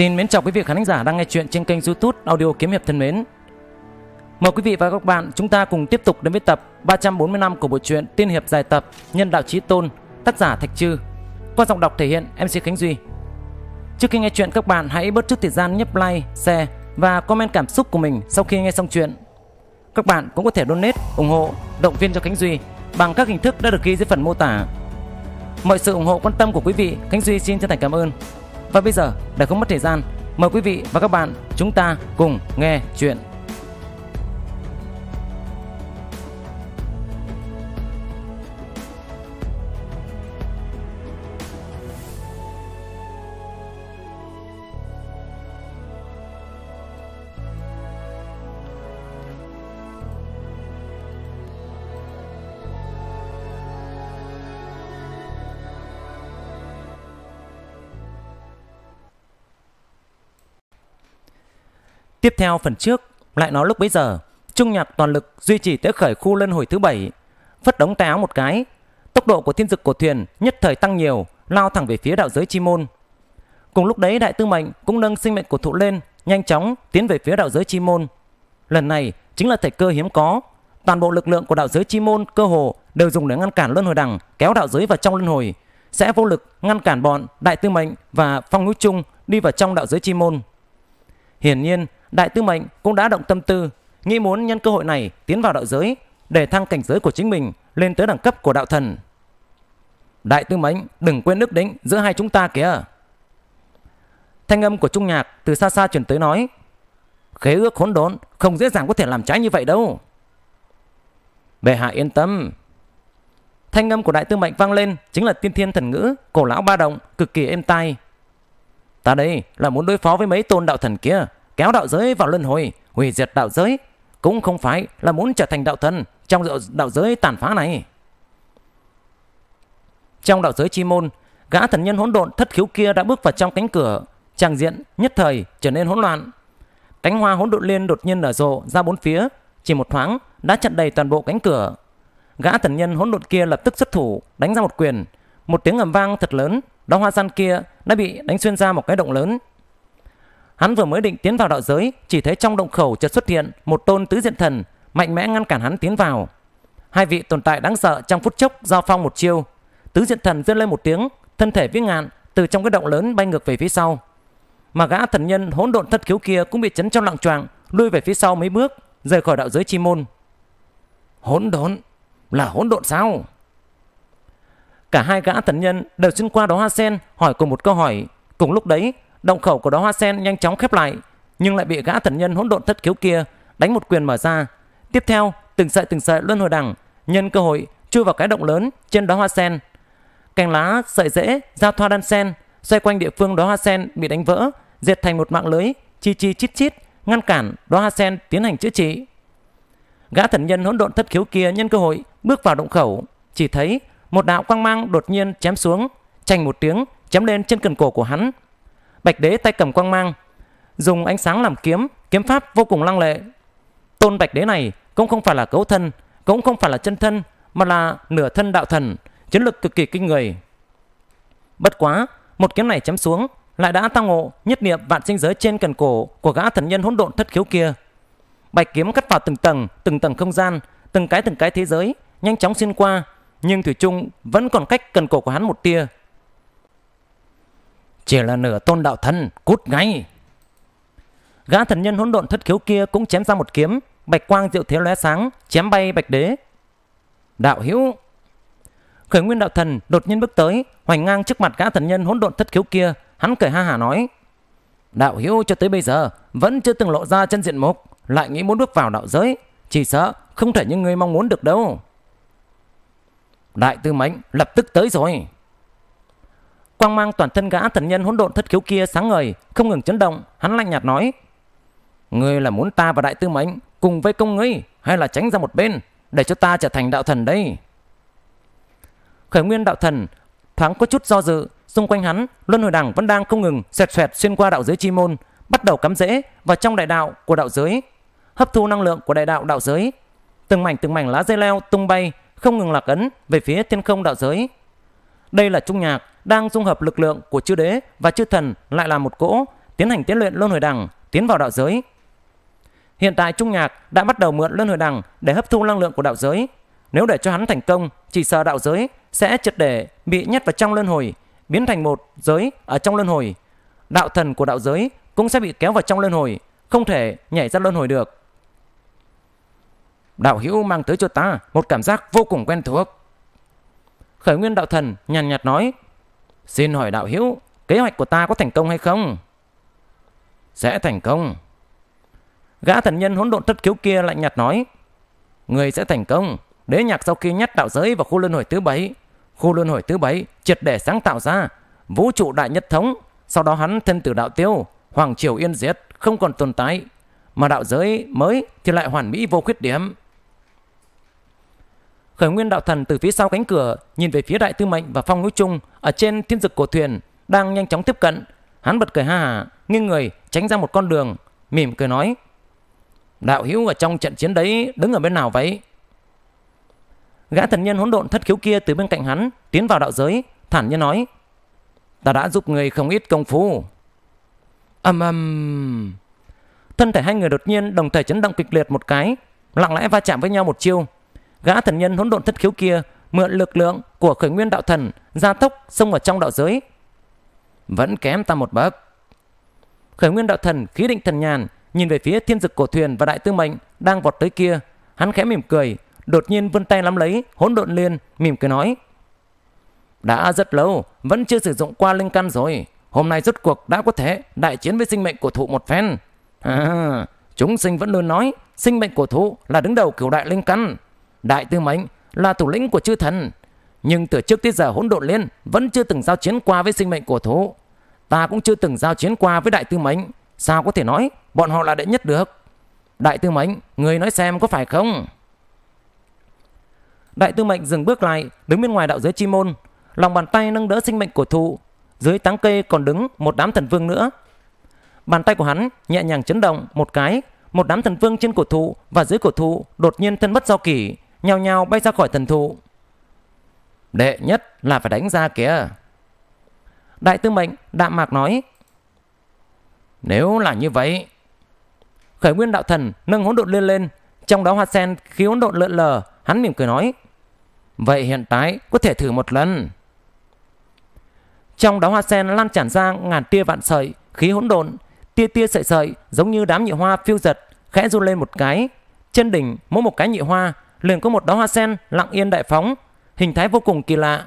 Xin mến chào quý vị khán giả đang nghe chuyện trên kênh youtube Audio Kiếm Hiệp thân mến Mời quý vị và các bạn chúng ta cùng tiếp tục đến với tập 345 của bộ truyện Tiên Hiệp dài tập Nhân Đạo Trí Tôn tác giả Thạch Trư Qua giọng đọc thể hiện MC Khánh Duy Trước khi nghe chuyện các bạn hãy bớt chút thời gian nhấp like, share và comment cảm xúc của mình sau khi nghe xong chuyện Các bạn cũng có thể donate, ủng hộ, động viên cho Khánh Duy bằng các hình thức đã được ghi dưới phần mô tả Mọi sự ủng hộ quan tâm của quý vị Khánh Duy xin chân thành cảm ơn và bây giờ, để không mất thời gian, mời quý vị và các bạn chúng ta cùng nghe chuyện theo phần trước, lại nói lúc bấy giờ, trung nhạc toàn lực duy trì tới khởi khu lân hồi thứ bảy, phất đống tay áo một cái, tốc độ của thiên dực của thuyền nhất thời tăng nhiều, lao thẳng về phía đạo giới chi môn. Cùng lúc đấy đại tư mệnh cũng nâng sinh mệnh của thụ lên, nhanh chóng tiến về phía đạo giới chi môn. Lần này chính là thể cơ hiếm có, toàn bộ lực lượng của đạo giới chi môn cơ hồ đều dùng để ngăn cản luân hồi đằng kéo đạo giới vào trong luân hồi, sẽ vô lực ngăn cản bọn đại tư mệnh và phong núi trung đi vào trong đạo giới chi môn. Hiển nhiên, Đại Tư Mệnh cũng đã động tâm tư, nghĩ muốn nhân cơ hội này tiến vào đạo giới để thăng cảnh giới của chính mình lên tới đẳng cấp của đạo thần. Đại Tư Mệnh đừng quên nước đính giữa hai chúng ta kìa. Thanh âm của Trung Nhạc từ xa xa truyền tới nói Khế ước hỗn đốn không dễ dàng có thể làm trái như vậy đâu. Bệ hạ yên tâm. Thanh âm của Đại Tư Mệnh vang lên chính là tiên thiên thần ngữ, cổ lão ba động, cực kỳ êm tai. Ta đây là muốn đối phó với mấy tôn đạo thần kia kéo đạo giới vào luân hồi, hủy diệt đạo giới, cũng không phải là muốn trở thành đạo thân trong đạo, đạo giới tàn phá này. Trong đạo giới chi môn, gã thần nhân hỗn độn thất khiếu kia đã bước vào trong cánh cửa, trang diện nhất thời trở nên hỗn loạn. Cánh hoa hỗn độn liên đột nhiên nở rộ ra bốn phía, chỉ một thoáng đã chặn đầy toàn bộ cánh cửa. Gã thần nhân hỗn độn kia lập tức xuất thủ, đánh ra một quyền, một tiếng ầm vang thật lớn, đóa hoa gian kia đã bị đánh xuyên ra một cái động lớn, Hắn vừa mới định tiến vào đạo giới, chỉ thấy trong động khẩu chợt xuất hiện một tôn tứ diện thần, mạnh mẽ ngăn cản hắn tiến vào. Hai vị tồn tại đáng sợ trong phút chốc giao phong một chiêu. Tứ diện thần giơ lên một tiếng, thân thể vĩ ngạn từ trong cái động lớn bay ngược về phía sau. Mà gã thần nhân hỗn độn thất khiếu kia cũng bị chấn trong lặng choạng, lui về phía sau mấy bước, rời khỏi đạo giới chi môn. Hỗn độn là hỗn độn sao? Cả hai gã thần nhân đều xuyên qua đó hoa sen hỏi cùng một câu hỏi. Cùng lúc đấy, Động khẩu của đóa hoa sen nhanh chóng khép lại, nhưng lại bị gã thần nhân hỗn độn thất khiếu kia đánh một quyền mở ra. Tiếp theo, từng sợi từng sợi luân hồi đẳng nhân cơ hội chui vào cái động lớn trên đóa hoa sen. Cành lá, sợi rễ, giao thoa đan sen xoay quanh địa phương đóa hoa sen bị đánh vỡ, diệt thành một mạng lưới chi chi chít chít ngăn cản đóa hoa sen tiến hành chữa trị. Gã thần nhân hỗn độn thất khiếu kia nhân cơ hội bước vào động khẩu, chỉ thấy một đạo quang mang đột nhiên chém xuống, chành một tiếng chém lên trên cần cổ của hắn Bạch Đế tay cầm quang mang, dùng ánh sáng làm kiếm, kiếm pháp vô cùng lăng lệ. Tôn Bạch Đế này cũng không phải là cấu thân, cũng không phải là chân thân, mà là nửa thân đạo thần, chiến lực cực kỳ kinh người. Bất quá, một kiếm này chém xuống lại đã tăng ngộ nhất niệm vạn sinh giới trên cần cổ của gã thần nhân hỗn độn thất khiếu kia. Bạch kiếm cắt vào từng tầng, từng tầng không gian, từng cái từng cái thế giới, nhanh chóng xuyên qua, nhưng thủy chung vẫn còn cách cần cổ của hắn một tia. Chỉ là nửa tôn đạo thần, cút ngay. Gã thần nhân hỗn độn thất khiếu kia cũng chém ra một kiếm, bạch quang diệu thế lóe sáng, chém bay bạch đế. Đạo hữu Khởi nguyên đạo thần đột nhiên bước tới, hoành ngang trước mặt gã thần nhân hỗn độn thất khiếu kia, hắn cười ha hà nói: "Đạo hữu cho tới bây giờ vẫn chưa từng lộ ra chân diện mục, lại nghĩ muốn bước vào đạo giới, chỉ sợ không thể như người mong muốn được đâu." Đại tư mệnh lập tức tới rồi. Quang mang toàn thân gã thần nhân hỗn độn thất khiếu kia sáng ngời, không ngừng chấn động, hắn lạnh nhạt nói: "Ngươi là muốn ta và đại tư mệnh cùng với công ngươi hay là tránh ra một bên để cho ta trở thành đạo thần đây?" Khởi Nguyên đạo thần thoáng có chút do dự, xung quanh hắn, luân hồi đẳng vẫn đang không ngừng xoẹt xoẹt xuyên qua đạo giới chi môn, bắt đầu cắm rễ vào trong đại đạo của đạo giới, hấp thu năng lượng của đại đạo đạo giới. Từng mảnh từng mảnh lá dây leo tung bay, không ngừng lạc ấn về phía thiên không đạo giới. Đây là trung nhạc đang dung hợp lực lượng của chư đế và chư thần lại là một cỗ, tiến hành tiến luyện luân hồi đằng tiến vào đạo giới. Hiện tại Trung Nhạc đã bắt đầu mượn luân hồi đằng để hấp thu năng lượng của đạo giới. Nếu để cho hắn thành công, chỉ sợ đạo giới sẽ triệt để bị nhét vào trong luân hồi, biến thành một giới ở trong luân hồi. Đạo thần của đạo giới cũng sẽ bị kéo vào trong luân hồi, không thể nhảy ra luân hồi được. Đạo hữu mang tới cho ta một cảm giác vô cùng quen thuộc. Khởi nguyên đạo thần nhàn nhạt nói Xin hỏi đạo hữu, kế hoạch của ta có thành công hay không? Sẽ thành công. Gã thần nhân hỗn độn thất khiếu kia lạnh nhạt nói. Người sẽ thành công. Đế nhạc sau khi nhắc đạo giới vào khu luân hồi thứ bảy, khu luân hồi thứ bảy triệt để sáng tạo ra vũ trụ đại nhất thống. Sau đó hắn thân tử đạo tiêu, hoàng triều yên diệt, không còn tồn tại. Mà đạo giới mới thì lại hoàn mỹ vô khuyết điểm. Khởi nguyên đạo thần từ phía sau cánh cửa nhìn về phía đại tư mệnh và phong núi trung ở trên thiên dực của thuyền đang nhanh chóng tiếp cận. Hắn bật cười ha hả, nghiêng người tránh ra một con đường, mỉm cười nói: "Đạo hữu ở trong trận chiến đấy đứng ở bên nào vậy?" Gã thần nhân hỗn độn thất khiếu kia từ bên cạnh hắn tiến vào đạo giới, thản nhiên nói: "Ta đã giúp người không ít công phu." âm âm Thân thể hai người đột nhiên đồng thời chấn động kịch liệt một cái, lặng lẽ va chạm với nhau một chiêu. Gã thần nhân hỗn độn thất khiếu kia mượn lực lượng của khởi nguyên đạo thần gia tốc xông vào trong đạo giới vẫn kém ta một bậc khởi nguyên đạo thần khí định thần nhàn nhìn về phía thiên dực cổ thuyền và đại tư mệnh đang vọt tới kia hắn khẽ mỉm cười đột nhiên vươn tay nắm lấy hỗn độn liên mỉm cười nói đã rất lâu vẫn chưa sử dụng qua linh căn rồi hôm nay rốt cuộc đã có thể đại chiến với sinh mệnh cổ thụ một phen à, chúng sinh vẫn luôn nói sinh mệnh cổ thụ là đứng đầu cửu đại linh căn đại tư mệnh là thủ lĩnh của chư thần nhưng từ trước tới giờ hỗn độn liên vẫn chưa từng giao chiến qua với sinh mệnh của thú ta cũng chưa từng giao chiến qua với đại tư mệnh sao có thể nói bọn họ là đệ nhất được đại tư mệnh người nói xem có phải không đại tư mệnh dừng bước lại đứng bên ngoài đạo giới chi môn lòng bàn tay nâng đỡ sinh mệnh của thụ dưới táng cây còn đứng một đám thần vương nữa bàn tay của hắn nhẹ nhàng chấn động một cái một đám thần vương trên cổ thụ và dưới cổ thụ đột nhiên thân bất do kỷ nhào nhào bay ra khỏi thần thụ. Đệ nhất là phải đánh ra kìa. Đại tư mệnh đạm mạc nói. Nếu là như vậy, khởi nguyên đạo thần nâng hỗn độn lên lên, trong đó hoa sen khí hỗn độn lượn lờ, hắn mỉm cười nói. Vậy hiện tại có thể thử một lần. Trong đó hoa sen lan tràn ra ngàn tia vạn sợi, khí hỗn độn, tia tia sợi sợi giống như đám nhị hoa phiêu giật, khẽ run lên một cái. Chân đỉnh mỗi một cái nhị hoa liền có một đóa hoa sen lặng yên đại phóng, hình thái vô cùng kỳ lạ.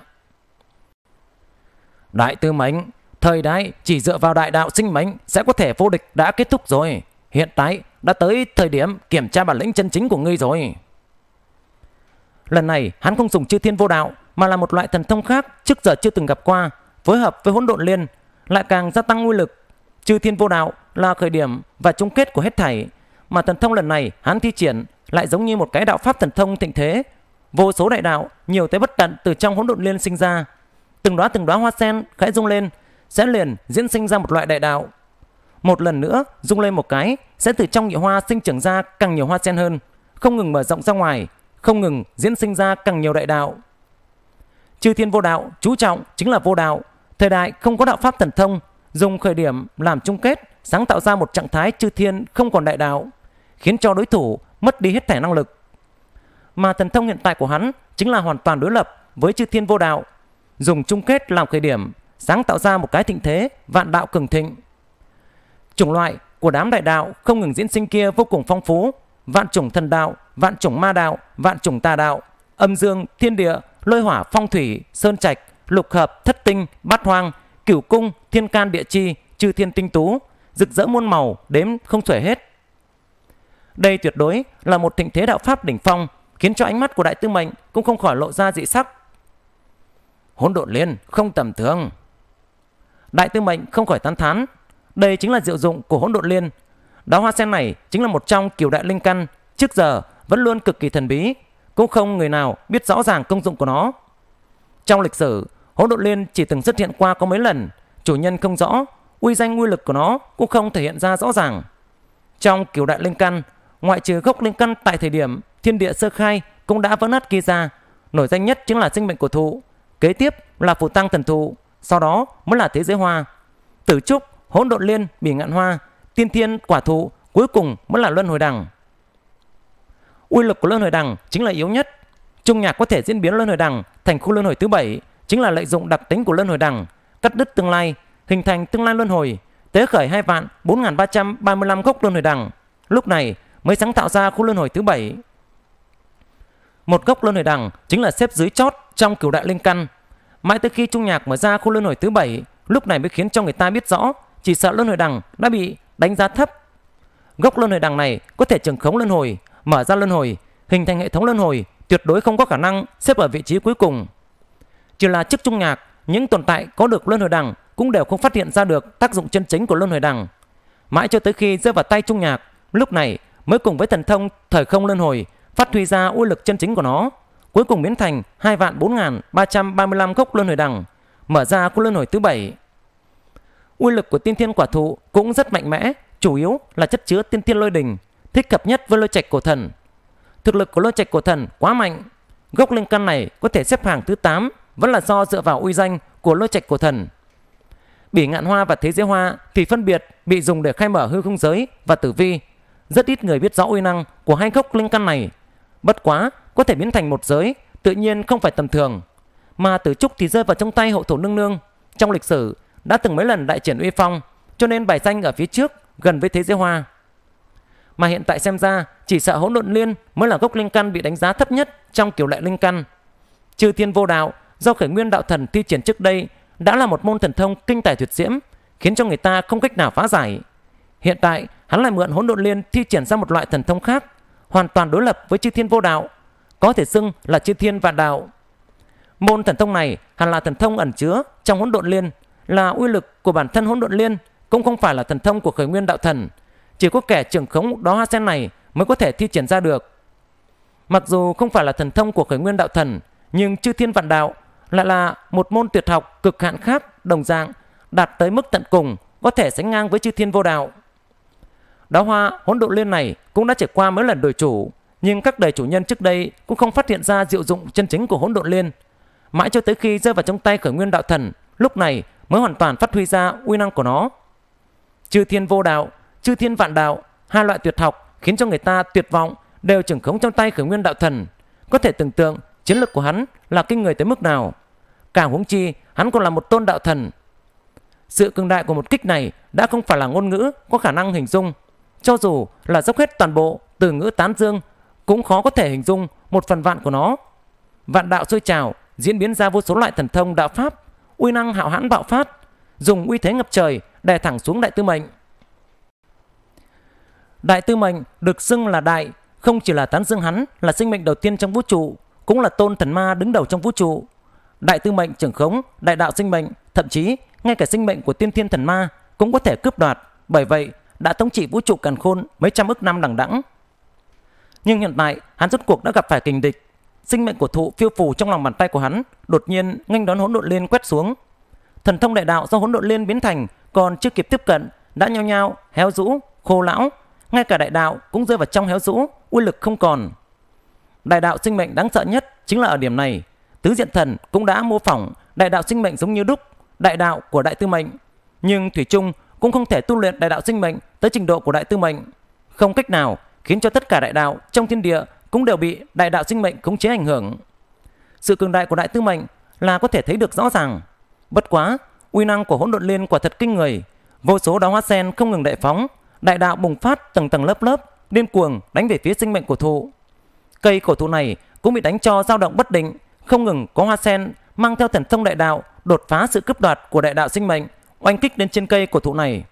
Đại tư mệnh, thời đại chỉ dựa vào đại đạo sinh mệnh sẽ có thể vô địch đã kết thúc rồi. Hiện tại đã tới thời điểm kiểm tra bản lĩnh chân chính của ngươi rồi. Lần này hắn không dùng chư thiên vô đạo mà là một loại thần thông khác trước giờ chưa từng gặp qua, phối hợp với hỗn độn liên lại càng gia tăng nguy lực. Chư thiên vô đạo là khởi điểm và chung kết của hết thảy, mà thần thông lần này hắn thi triển lại giống như một cái đạo pháp thần thông thịnh thế vô số đại đạo nhiều tới bất tận từ trong hỗn độn liên sinh ra từng đóa từng đóa hoa sen khẽ rung lên sẽ liền diễn sinh ra một loại đại đạo một lần nữa rung lên một cái sẽ từ trong nhị hoa sinh trưởng ra càng nhiều hoa sen hơn không ngừng mở rộng ra ngoài không ngừng diễn sinh ra càng nhiều đại đạo chư thiên vô đạo chú trọng chính là vô đạo thời đại không có đạo pháp thần thông dùng khởi điểm làm chung kết sáng tạo ra một trạng thái chư thiên không còn đại đạo khiến cho đối thủ mất đi hết thể năng lực. Mà thần thông hiện tại của hắn chính là hoàn toàn đối lập với chư thiên vô đạo, dùng chung kết làm khởi điểm, sáng tạo ra một cái thịnh thế vạn đạo cường thịnh. Chủng loại của đám đại đạo không ngừng diễn sinh kia vô cùng phong phú, vạn chủng thần đạo, vạn chủng ma đạo, vạn chủng tà đạo, âm dương, thiên địa, lôi hỏa, phong thủy, sơn trạch, lục hợp, thất tinh, bát hoang, cửu cung, thiên can địa chi, chư thiên tinh tú, rực rỡ muôn màu đếm không xuể hết. Đây tuyệt đối là một thịnh thế đạo pháp đỉnh phong, khiến cho ánh mắt của đại tư mệnh cũng không khỏi lộ ra dị sắc. Hỗn độn liên không tầm thường. Đại tư mệnh không khỏi tán thán, đây chính là diệu dụng của hỗn độn liên. Đóa hoa sen này chính là một trong kiểu đại linh căn, trước giờ vẫn luôn cực kỳ thần bí, cũng không người nào biết rõ ràng công dụng của nó. Trong lịch sử, hỗn độn liên chỉ từng xuất hiện qua có mấy lần, chủ nhân không rõ, uy danh uy lực của nó cũng không thể hiện ra rõ ràng. Trong kiểu đại linh căn, ngoại trừ gốc linh căn tại thời điểm thiên địa sơ khai cũng đã vỡ nát kia ra, nổi danh nhất chính là sinh mệnh của thụ, kế tiếp là phù tăng thần thụ, sau đó mới là thế giới hoa. Tử trúc, hỗn độn liên, bỉ ngạn hoa, tiên thiên quả thụ, cuối cùng mới là luân hồi đẳng. Uy lực của luân hồi đẳng chính là yếu nhất. Trung nhạc có thể diễn biến luân hồi đẳng thành khu luân hồi thứ bảy chính là lợi dụng đặc tính của luân hồi đẳng, cắt đứt tương lai, hình thành tương lai luân hồi, tế khởi hai vạn bốn ba trăm ba mươi lăm gốc luân hồi đẳng. Lúc này, mới sáng tạo ra khu luân hồi thứ bảy. Một gốc luân hồi đằng chính là xếp dưới chót trong cửu đại linh căn. Mãi tới khi Trung Nhạc mở ra khu luân hồi thứ bảy, lúc này mới khiến cho người ta biết rõ chỉ sợ luân hồi đằng đã bị đánh giá thấp. Gốc luân hồi đằng này có thể trường khống luân hồi, mở ra luân hồi, hình thành hệ thống luân hồi, tuyệt đối không có khả năng xếp ở vị trí cuối cùng. Chỉ là trước Trung Nhạc, những tồn tại có được luân hồi đằng cũng đều không phát hiện ra được tác dụng chân chính của luân hồi đằng Mãi cho tới khi rơi vào tay Trung Nhạc, lúc này mới cùng với thần thông thời không luân hồi phát huy ra uy lực chân chính của nó, cuối cùng biến thành hai vạn bốn ba ba trăm mươi lăm gốc luân hồi đằng, mở ra khu luân hồi thứ bảy Uy lực của tiên thiên quả thụ cũng rất mạnh mẽ, chủ yếu là chất chứa tiên thiên lôi đình, thích hợp nhất với lôi trạch cổ thần. Thực lực của lôi trạch cổ thần quá mạnh, gốc linh căn này có thể xếp hàng thứ tám vẫn là do dựa vào uy danh của lôi trạch cổ thần. Bỉ ngạn hoa và thế giới hoa thì phân biệt bị dùng để khai mở hư không giới và tử vi rất ít người biết rõ uy năng của hai gốc linh căn này. Bất quá, có thể biến thành một giới, tự nhiên không phải tầm thường. Mà tử trúc thì rơi vào trong tay hậu thổ nương nương. Trong lịch sử, đã từng mấy lần đại triển uy phong, cho nên bài danh ở phía trước, gần với thế giới hoa. Mà hiện tại xem ra, chỉ sợ hỗn độn liên mới là gốc linh căn bị đánh giá thấp nhất trong kiểu loại linh căn. Trừ thiên vô đạo, do khởi nguyên đạo thần thi triển trước đây, đã là một môn thần thông kinh tài tuyệt diễm, khiến cho người ta không cách nào phá giải. Hiện tại, hắn lại mượn hỗn độn liên thi triển ra một loại thần thông khác, hoàn toàn đối lập với chư thiên vô đạo, có thể xưng là chư thiên vạn đạo. Môn thần thông này hẳn là thần thông ẩn chứa trong hỗn độn liên, là uy lực của bản thân hỗn độn liên, cũng không phải là thần thông của khởi nguyên đạo thần. Chỉ có kẻ trưởng khống đó hoa sen này mới có thể thi triển ra được. Mặc dù không phải là thần thông của khởi nguyên đạo thần, nhưng chư thiên vạn đạo lại là một môn tuyệt học cực hạn khác đồng dạng, đạt tới mức tận cùng có thể sánh ngang với chư thiên vô đạo. Đóa hoa hỗn độn liên này cũng đã trải qua mấy lần đổi chủ, nhưng các đời chủ nhân trước đây cũng không phát hiện ra diệu dụng chân chính của hỗn độn liên. Mãi cho tới khi rơi vào trong tay khởi nguyên đạo thần, lúc này mới hoàn toàn phát huy ra uy năng của nó. Chư thiên vô đạo, chư thiên vạn đạo, hai loại tuyệt học khiến cho người ta tuyệt vọng đều trưởng khống trong tay khởi nguyên đạo thần. Có thể tưởng tượng chiến lược của hắn là kinh người tới mức nào. cả huống chi hắn còn là một tôn đạo thần. Sự cường đại của một kích này đã không phải là ngôn ngữ có khả năng hình dung. Cho dù là dốc hết toàn bộ từ ngữ tán dương cũng khó có thể hình dung một phần vạn của nó. Vạn đạo sôi trào, diễn biến ra vô số loại thần thông đạo pháp, uy năng hạo hãn bạo phát, dùng uy thế ngập trời đè thẳng xuống đại tư mệnh. Đại tư mệnh được xưng là đại, không chỉ là tán dương hắn là sinh mệnh đầu tiên trong vũ trụ, cũng là tôn thần ma đứng đầu trong vũ trụ. Đại tư mệnh trưởng khống, đại đạo sinh mệnh, thậm chí ngay cả sinh mệnh của tiên thiên thần ma cũng có thể cướp đoạt. Bởi vậy, đã thống trị vũ trụ càn khôn mấy trăm ức năm đằng đẵng. Nhưng hiện tại, hắn rốt cuộc đã gặp phải kình địch. Sinh mệnh của thụ phiêu phù trong lòng bàn tay của hắn, đột nhiên nghênh đón hỗn độn liên quét xuống. Thần thông đại đạo do hỗn độn liên biến thành còn chưa kịp tiếp cận đã nhao nhao héo rũ, khô lão, ngay cả đại đạo cũng rơi vào trong héo rũ, uy lực không còn. Đại đạo sinh mệnh đáng sợ nhất chính là ở điểm này. Tứ diện thần cũng đã mô phỏng đại đạo sinh mệnh giống như đúc, đại đạo của đại tư mệnh, nhưng thủy chung cũng không thể tu luyện đại đạo sinh mệnh tới trình độ của đại tư mệnh. Không cách nào khiến cho tất cả đại đạo trong thiên địa cũng đều bị đại đạo sinh mệnh khống chế ảnh hưởng. Sự cường đại của đại tư mệnh là có thể thấy được rõ ràng. Bất quá, uy năng của hỗn độn liên quả thật kinh người, vô số đóa hoa sen không ngừng đại phóng, đại đạo bùng phát tầng tầng lớp lớp, điên cuồng đánh về phía sinh mệnh của thụ. Cây cổ thụ này cũng bị đánh cho dao động bất định, không ngừng có hoa sen mang theo thần thông đại đạo đột phá sự cướp đoạt của đại đạo sinh mệnh oanh kích đến trên cây của thụ này.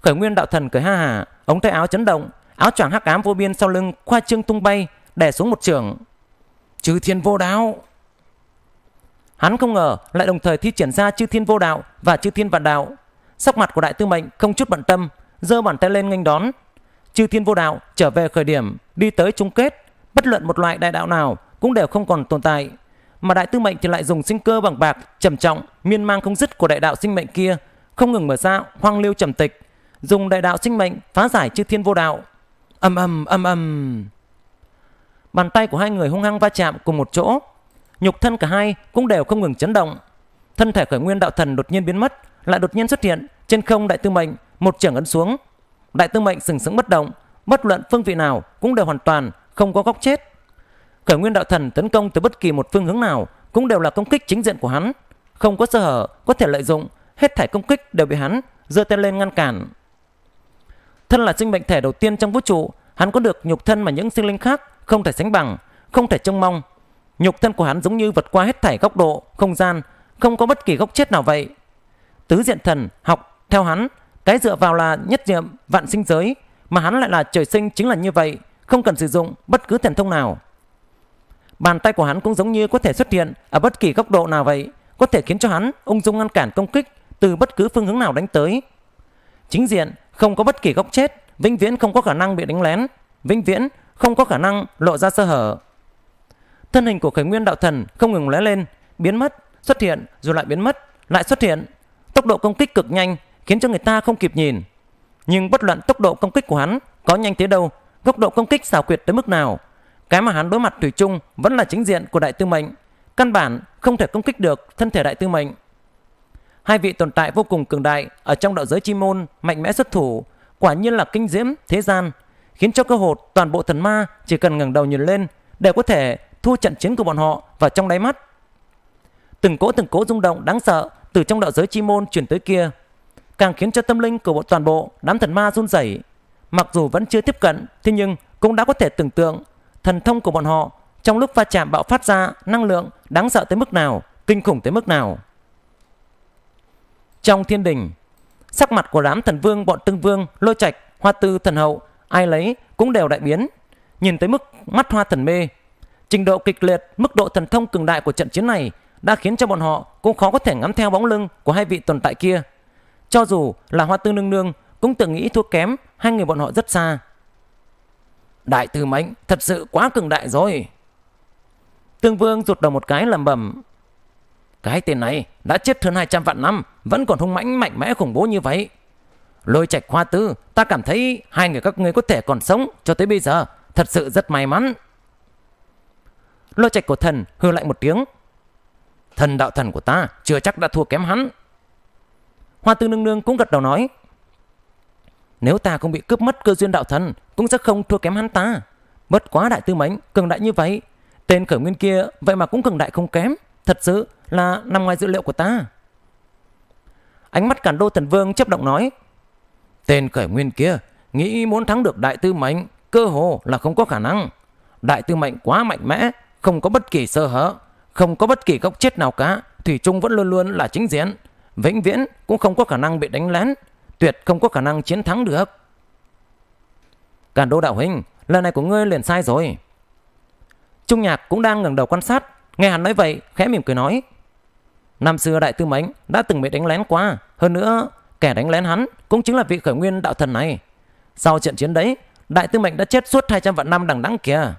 Khởi nguyên đạo thần cười ha hả, ống tay áo chấn động, áo choàng hắc ám vô biên sau lưng khoa trương tung bay, đè xuống một trường. Chư thiên vô đạo. Hắn không ngờ lại đồng thời thi triển ra chư thiên vô đạo và chư thiên vạn đạo. Sắc mặt của đại tư mệnh không chút bận tâm, giơ bàn tay lên nghênh đón. Chư thiên vô đạo trở về khởi điểm, đi tới chung kết, bất luận một loại đại đạo nào cũng đều không còn tồn tại mà đại tư mệnh thì lại dùng sinh cơ bằng bạc trầm trọng miên mang không dứt của đại đạo sinh mệnh kia không ngừng mở ra hoang liêu trầm tịch dùng đại đạo sinh mệnh phá giải chư thiên vô đạo âm âm âm âm bàn tay của hai người hung hăng va chạm cùng một chỗ nhục thân cả hai cũng đều không ngừng chấn động thân thể khởi nguyên đạo thần đột nhiên biến mất lại đột nhiên xuất hiện trên không đại tư mệnh một trưởng ấn xuống đại tư mệnh sừng sững bất động bất luận phương vị nào cũng đều hoàn toàn không có góc chết Khởi nguyên đạo thần tấn công từ bất kỳ một phương hướng nào cũng đều là công kích chính diện của hắn, không có sơ hở có thể lợi dụng, hết thảy công kích đều bị hắn giơ tay lên ngăn cản. Thân là sinh mệnh thể đầu tiên trong vũ trụ, hắn có được nhục thân mà những sinh linh khác không thể sánh bằng, không thể trông mong. Nhục thân của hắn giống như vượt qua hết thảy góc độ, không gian, không có bất kỳ góc chết nào vậy. Tứ diện thần học theo hắn, cái dựa vào là nhất diệm vạn sinh giới, mà hắn lại là trời sinh chính là như vậy, không cần sử dụng bất cứ thần thông nào. Bàn tay của hắn cũng giống như có thể xuất hiện ở bất kỳ góc độ nào vậy, có thể khiến cho hắn ung dung ngăn cản công kích từ bất cứ phương hướng nào đánh tới. Chính diện không có bất kỳ góc chết, vĩnh viễn không có khả năng bị đánh lén, vĩnh viễn không có khả năng lộ ra sơ hở. Thân hình của Khởi Nguyên đạo thần không ngừng lóe lên, biến mất, xuất hiện rồi lại biến mất, lại xuất hiện. Tốc độ công kích cực nhanh khiến cho người ta không kịp nhìn. Nhưng bất luận tốc độ công kích của hắn có nhanh tới đâu, góc độ công kích xảo quyệt tới mức nào, cái mà hắn đối mặt thủy chung vẫn là chính diện của đại tư mệnh, căn bản không thể công kích được thân thể đại tư mệnh. Hai vị tồn tại vô cùng cường đại ở trong đạo giới chi môn mạnh mẽ xuất thủ, quả nhiên là kinh diễm thế gian, khiến cho cơ hội toàn bộ thần ma chỉ cần ngẩng đầu nhìn lên đều có thể thu trận chiến của bọn họ vào trong đáy mắt. Từng cỗ từng cỗ rung động đáng sợ từ trong đạo giới chi môn chuyển tới kia, càng khiến cho tâm linh của bộ toàn bộ đám thần ma run rẩy. Mặc dù vẫn chưa tiếp cận, thế nhưng cũng đã có thể tưởng tượng thần thông của bọn họ trong lúc va chạm bạo phát ra năng lượng đáng sợ tới mức nào, kinh khủng tới mức nào. Trong thiên đình, sắc mặt của đám thần vương bọn Tương Vương, Lôi Trạch, Hoa Tư thần hậu, ai lấy cũng đều đại biến, nhìn tới mức mắt hoa thần mê. Trình độ kịch liệt, mức độ thần thông cường đại của trận chiến này đã khiến cho bọn họ cũng khó có thể ngắm theo bóng lưng của hai vị tồn tại kia. Cho dù là Hoa Tư nương nương cũng tự nghĩ thua kém hai người bọn họ rất xa. Đại tư mãnh thật sự quá cường đại rồi. Tương Vương rụt đầu một cái làm bẩm. Cái tên này đã chết hơn 200 vạn năm, vẫn còn hung mãnh mạnh mẽ khủng bố như vậy. Lôi trạch hoa tư, ta cảm thấy hai người các ngươi có thể còn sống cho tới bây giờ, thật sự rất may mắn. Lôi trạch của thần hư lại một tiếng. Thần đạo thần của ta chưa chắc đã thua kém hắn. Hoa tư nương nương cũng gật đầu nói. Nếu ta không bị cướp mất cơ duyên đạo thần Cũng sẽ không thua kém hắn ta Bất quá đại tư mệnh cường đại như vậy Tên khởi nguyên kia vậy mà cũng cường đại không kém Thật sự là nằm ngoài dữ liệu của ta Ánh mắt cản đô thần vương chấp động nói Tên khởi nguyên kia Nghĩ muốn thắng được đại tư mệnh Cơ hồ là không có khả năng Đại tư mệnh quá mạnh mẽ Không có bất kỳ sơ hở Không có bất kỳ góc chết nào cả Thủy Trung vẫn luôn luôn là chính diện Vĩnh viễn cũng không có khả năng bị đánh lén tuyệt không có khả năng chiến thắng được. Càn đô đạo huynh, lần này của ngươi liền sai rồi. Trung nhạc cũng đang ngẩng đầu quan sát, nghe hắn nói vậy, khẽ mỉm cười nói. Năm xưa đại tư mệnh đã từng bị đánh lén qua, hơn nữa kẻ đánh lén hắn cũng chính là vị khởi nguyên đạo thần này. Sau trận chiến đấy, đại tư mệnh đã chết suốt 200 vạn năm đằng đẵng kìa.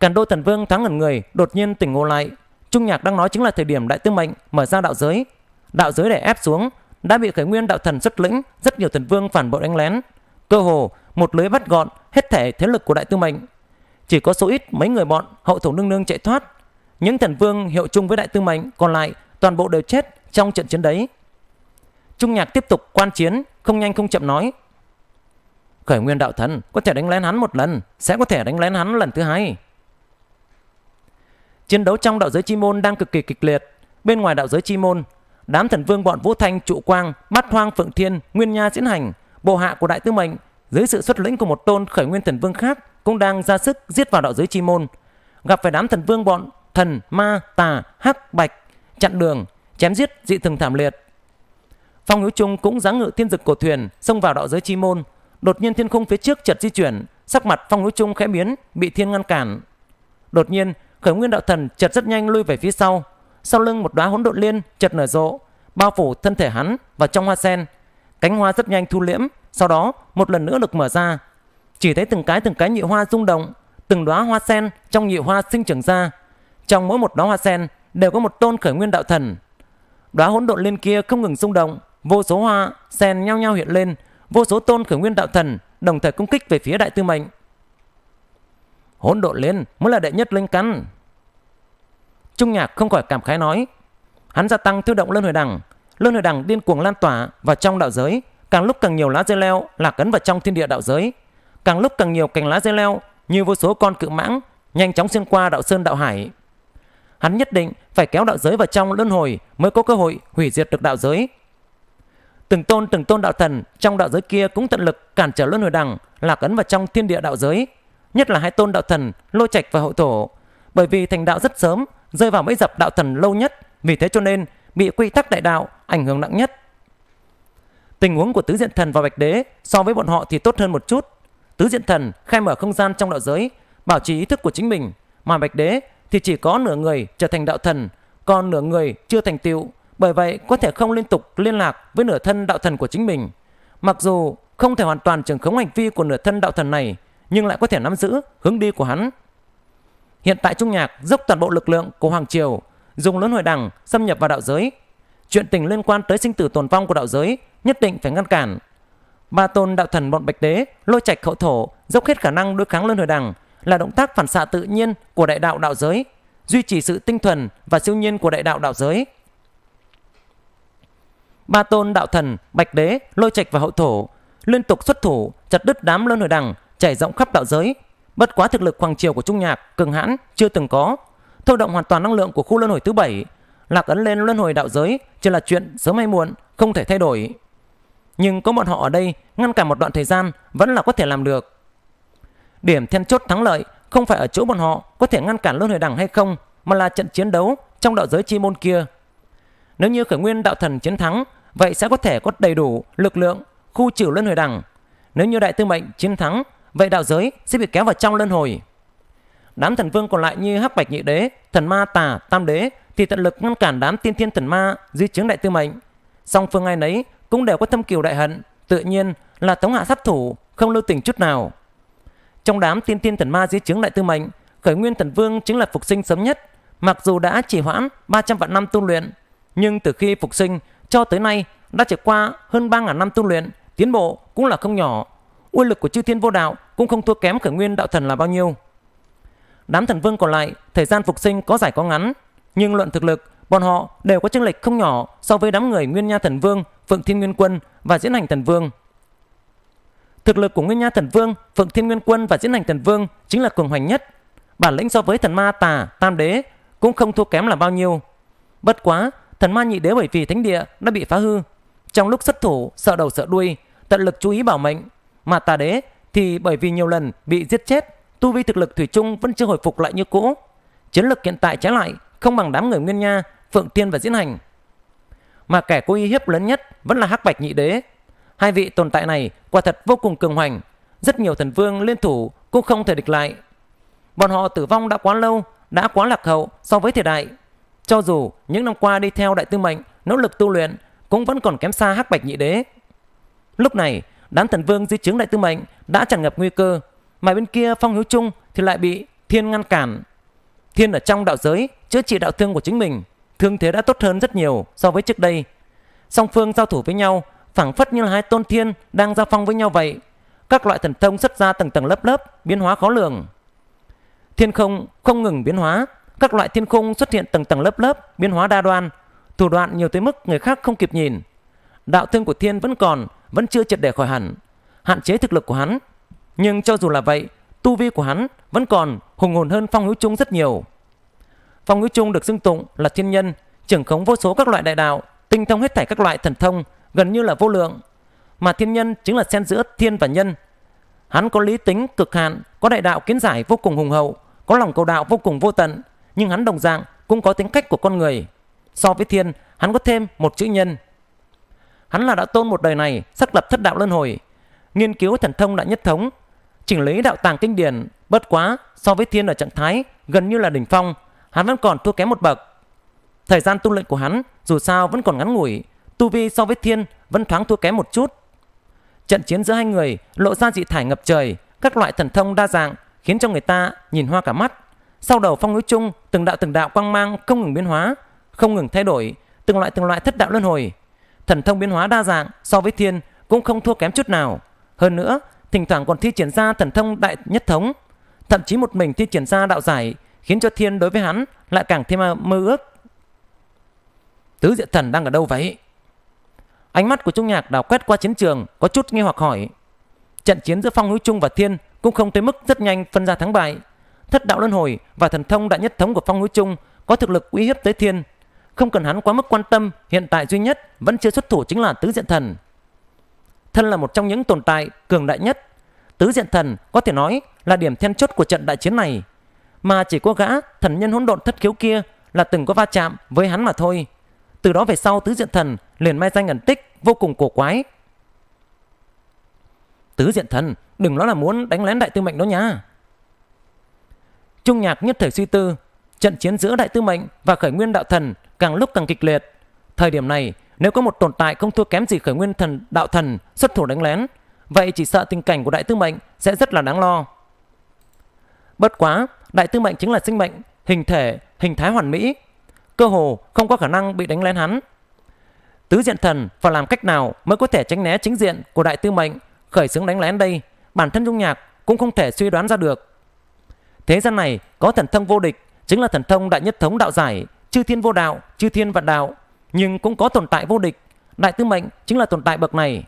Càn đô thần vương thắng ngẩn người, đột nhiên tỉnh ngộ lại. Trung nhạc đang nói chính là thời điểm đại tư mệnh mở ra đạo giới. Đạo giới để ép xuống, đã bị khởi nguyên đạo thần xuất lĩnh rất nhiều thần vương phản bội đánh lén cơ hồ một lưới bắt gọn hết thể thế lực của đại tư mệnh chỉ có số ít mấy người bọn hậu thủ nương nương chạy thoát những thần vương hiệu chung với đại tư mệnh còn lại toàn bộ đều chết trong trận chiến đấy trung nhạc tiếp tục quan chiến không nhanh không chậm nói khởi nguyên đạo thần có thể đánh lén hắn một lần sẽ có thể đánh lén hắn lần thứ hai chiến đấu trong đạo giới chi môn đang cực kỳ kịch liệt bên ngoài đạo giới chi môn đám thần vương bọn Vũ Thanh, Trụ Quang, Bát Hoang, Phượng Thiên, Nguyên Nha diễn hành, bộ hạ của Đại Tư Mệnh dưới sự xuất lĩnh của một tôn khởi nguyên thần vương khác cũng đang ra sức giết vào đạo giới chi môn. Gặp phải đám thần vương bọn thần, ma, tà, hắc, bạch, chặn đường, chém giết dị thường thảm liệt. Phong Hiếu Trung cũng giáng ngự thiên dực cổ thuyền xông vào đạo giới chi môn, đột nhiên thiên khung phía trước chợt di chuyển, sắc mặt Phong Hiếu Trung khẽ biến, bị thiên ngăn cản. Đột nhiên, khởi nguyên đạo thần chợt rất nhanh lui về phía sau, sau lưng một đóa hỗn độn liên chợt nở rộ, bao phủ thân thể hắn và trong hoa sen. Cánh hoa rất nhanh thu liễm, sau đó một lần nữa được mở ra. Chỉ thấy từng cái từng cái nhị hoa rung động, từng đóa hoa sen trong nhị hoa sinh trưởng ra. Trong mỗi một đóa hoa sen đều có một tôn khởi nguyên đạo thần. Đóa hỗn độn liên kia không ngừng rung động, vô số hoa sen nhau nhau hiện lên, vô số tôn khởi nguyên đạo thần đồng thời công kích về phía đại tư mệnh. Hỗn độn liên mới là đệ nhất linh căn. Trung Nhạc không khỏi cảm khái nói. Hắn gia tăng thiêu động lân hồi đằng, lân hồi đằng điên cuồng lan tỏa vào trong đạo giới, càng lúc càng nhiều lá dây leo lạc ấn vào trong thiên địa đạo giới, càng lúc càng nhiều cành lá dây leo như vô số con cự mãng nhanh chóng xuyên qua đạo sơn đạo hải. Hắn nhất định phải kéo đạo giới vào trong luân hồi mới có cơ hội hủy diệt được đạo giới. Từng tôn từng tôn đạo thần trong đạo giới kia cũng tận lực cản trở luân hồi đằng lạc ấn vào trong thiên địa đạo giới, nhất là hai tôn đạo thần Lôi Trạch và Hậu Thổ bởi vì thành đạo rất sớm, rơi vào bẫy dập đạo thần lâu nhất, vì thế cho nên bị quy tắc đại đạo ảnh hưởng nặng nhất. Tình huống của tứ diện thần và bạch đế so với bọn họ thì tốt hơn một chút. Tứ diện thần khai mở không gian trong đạo giới, bảo trì ý thức của chính mình, mà bạch đế thì chỉ có nửa người trở thành đạo thần, còn nửa người chưa thành tựu, bởi vậy có thể không liên tục liên lạc với nửa thân đạo thần của chính mình. Mặc dù không thể hoàn toàn trường khống hành vi của nửa thân đạo thần này, nhưng lại có thể nắm giữ hướng đi của hắn. Hiện tại Trung Nhạc dốc toàn bộ lực lượng của Hoàng Triều, dùng lớn hồi đằng xâm nhập vào đạo giới. Chuyện tình liên quan tới sinh tử tồn vong của đạo giới nhất định phải ngăn cản. Ba tôn đạo thần bọn Bạch Đế lôi trạch hậu thổ dốc hết khả năng đối kháng lớn hồi đằng là động tác phản xạ tự nhiên của đại đạo đạo giới, duy trì sự tinh thuần và siêu nhiên của đại đạo đạo giới. Ba tôn đạo thần, bạch đế, lôi trạch và hậu thổ liên tục xuất thủ chặt đứt đám lớn hồi đằng chảy rộng khắp đạo giới Bất quá thực lực hoàng triều của Trung Nhạc cường hãn chưa từng có, thôi động hoàn toàn năng lượng của khu luân hồi thứ bảy, lạc ấn lên luân hồi đạo giới chỉ là chuyện sớm hay muộn, không thể thay đổi. Nhưng có bọn họ ở đây ngăn cản một đoạn thời gian vẫn là có thể làm được. Điểm then chốt thắng lợi không phải ở chỗ bọn họ có thể ngăn cản luân hồi đẳng hay không, mà là trận chiến đấu trong đạo giới chi môn kia. Nếu như khởi nguyên đạo thần chiến thắng, vậy sẽ có thể có đầy đủ lực lượng khu trừ luân hồi đẳng. Nếu như đại tư mệnh chiến thắng, vậy đạo giới sẽ bị kéo vào trong luân hồi. Đám thần vương còn lại như Hắc Bạch Nhị Đế, Thần Ma tà Tam Đế thì tận lực ngăn cản đám tiên thiên thần ma di chứng đại tư mệnh. Song phương ai nấy cũng đều có thâm kiều đại hận, tự nhiên là tống hạ sát thủ, không lưu tình chút nào. Trong đám tiên thiên thần ma di chứng đại tư mệnh, khởi nguyên thần vương chính là phục sinh sớm nhất. Mặc dù đã chỉ hoãn 300 vạn năm tu luyện, nhưng từ khi phục sinh cho tới nay đã trải qua hơn 3.000 năm tu luyện, tiến bộ cũng là không nhỏ. Uy lực của chư thiên vô đạo cũng không thua kém khởi nguyên đạo thần là bao nhiêu. Đám thần vương còn lại, thời gian phục sinh có giải có ngắn, nhưng luận thực lực, bọn họ đều có chênh lệch không nhỏ so với đám người Nguyên Nha Thần Vương, Phượng Thiên Nguyên Quân và Diễn Hành Thần Vương. Thực lực của Nguyên Nha Thần Vương, Phượng Thiên Nguyên Quân và Diễn Hành Thần Vương chính là cường hoành nhất. Bản lĩnh so với thần ma tà, tam đế cũng không thua kém là bao nhiêu. Bất quá, thần ma nhị đế bởi vì thánh địa đã bị phá hư. Trong lúc xuất thủ, sợ đầu sợ đuôi, tận lực chú ý bảo mệnh, mà tà đế thì bởi vì nhiều lần bị giết chết, tu vi thực lực Thủy chung vẫn chưa hồi phục lại như cũ. Chiến lực hiện tại trái lại không bằng đám người Nguyên Nha, Phượng Tiên và Diễn Hành. Mà kẻ có uy hiếp lớn nhất vẫn là Hắc Bạch Nhị Đế. Hai vị tồn tại này quả thật vô cùng cường hoành, rất nhiều thần vương liên thủ cũng không thể địch lại. Bọn họ tử vong đã quá lâu, đã quá lạc hậu so với thời đại. Cho dù những năm qua đi theo đại tư mệnh, nỗ lực tu luyện cũng vẫn còn kém xa Hắc Bạch Nhị Đế. Lúc này, đám thần vương di chứng đại tư mệnh đã tràn ngập nguy cơ mà bên kia phong hiếu trung thì lại bị thiên ngăn cản thiên ở trong đạo giới chữa trị đạo thương của chính mình thương thế đã tốt hơn rất nhiều so với trước đây song phương giao thủ với nhau phảng phất như là hai tôn thiên đang giao phong với nhau vậy các loại thần thông xuất ra tầng tầng lớp lớp biến hóa khó lường thiên không không ngừng biến hóa các loại thiên khung xuất hiện tầng tầng lớp lớp biến hóa đa đoan thủ đoạn nhiều tới mức người khác không kịp nhìn đạo thương của thiên vẫn còn vẫn chưa triệt để khỏi hẳn, hạn chế thực lực của hắn. Nhưng cho dù là vậy, tu vi của hắn vẫn còn hùng hồn hơn Phong Hữu Trung rất nhiều. Phong Hữu Trung được xưng tụng là thiên nhân, trưởng khống vô số các loại đại đạo, tinh thông hết thảy các loại thần thông, gần như là vô lượng. Mà thiên nhân chính là xen giữa thiên và nhân. Hắn có lý tính cực hạn, có đại đạo kiến giải vô cùng hùng hậu, có lòng cầu đạo vô cùng vô tận, nhưng hắn đồng dạng cũng có tính cách của con người. So với thiên, hắn có thêm một chữ nhân. Hắn là đạo tôn một đời này, xác lập thất đạo luân hồi, nghiên cứu thần thông đại nhất thống, chỉnh lý đạo tàng kinh điển, bất quá so với thiên ở trạng thái gần như là đỉnh phong, hắn vẫn còn thua kém một bậc. Thời gian tu luyện của hắn dù sao vẫn còn ngắn ngủi, tu vi so với thiên vẫn thoáng thua kém một chút. Trận chiến giữa hai người lộ ra dị thải ngập trời, các loại thần thông đa dạng khiến cho người ta nhìn hoa cả mắt. Sau đầu phong núi chung, từng đạo từng đạo quang mang không ngừng biến hóa, không ngừng thay đổi, từng loại từng loại thất đạo luân hồi, thần thông biến hóa đa dạng so với thiên cũng không thua kém chút nào. Hơn nữa, thỉnh thoảng còn thi triển ra thần thông đại nhất thống, thậm chí một mình thi triển ra đạo giải, khiến cho thiên đối với hắn lại càng thêm à, mơ ước. Tứ diện thần đang ở đâu vậy? Ánh mắt của Trung Nhạc đảo quét qua chiến trường, có chút nghi hoặc hỏi. Trận chiến giữa Phong Núi Trung và Thiên cũng không tới mức rất nhanh phân ra thắng bại. Thất đạo luân hồi và thần thông đại nhất thống của Phong Núi Trung có thực lực uy hiếp tới Thiên không cần hắn quá mức quan tâm, hiện tại duy nhất vẫn chưa xuất thủ chính là tứ diện thần. Thân là một trong những tồn tại cường đại nhất, tứ diện thần có thể nói là điểm then chốt của trận đại chiến này, mà chỉ có gã thần nhân hỗn độn thất khiếu kia là từng có va chạm với hắn mà thôi. Từ đó về sau tứ diện thần liền mai danh ẩn tích vô cùng cổ quái. Tứ diện thần, đừng nói là muốn đánh lén đại tư mệnh đó nha. Trung nhạc nhất thể suy tư, trận chiến giữa đại tư mệnh và khởi nguyên đạo thần càng lúc càng kịch liệt. Thời điểm này, nếu có một tồn tại không thua kém gì khởi nguyên thần đạo thần xuất thủ đánh lén, vậy chỉ sợ tình cảnh của đại tư mệnh sẽ rất là đáng lo. Bất quá, đại tư mệnh chính là sinh mệnh, hình thể, hình thái hoàn mỹ, cơ hồ không có khả năng bị đánh lén hắn. Tứ diện thần phải làm cách nào mới có thể tránh né chính diện của đại tư mệnh khởi xướng đánh lén đây, bản thân dung nhạc cũng không thể suy đoán ra được. Thế gian này có thần thông vô địch, chính là thần thông đại nhất thống đạo giải, chư thiên vô đạo, chư thiên vạn đạo, nhưng cũng có tồn tại vô địch. Đại tư mệnh chính là tồn tại bậc này.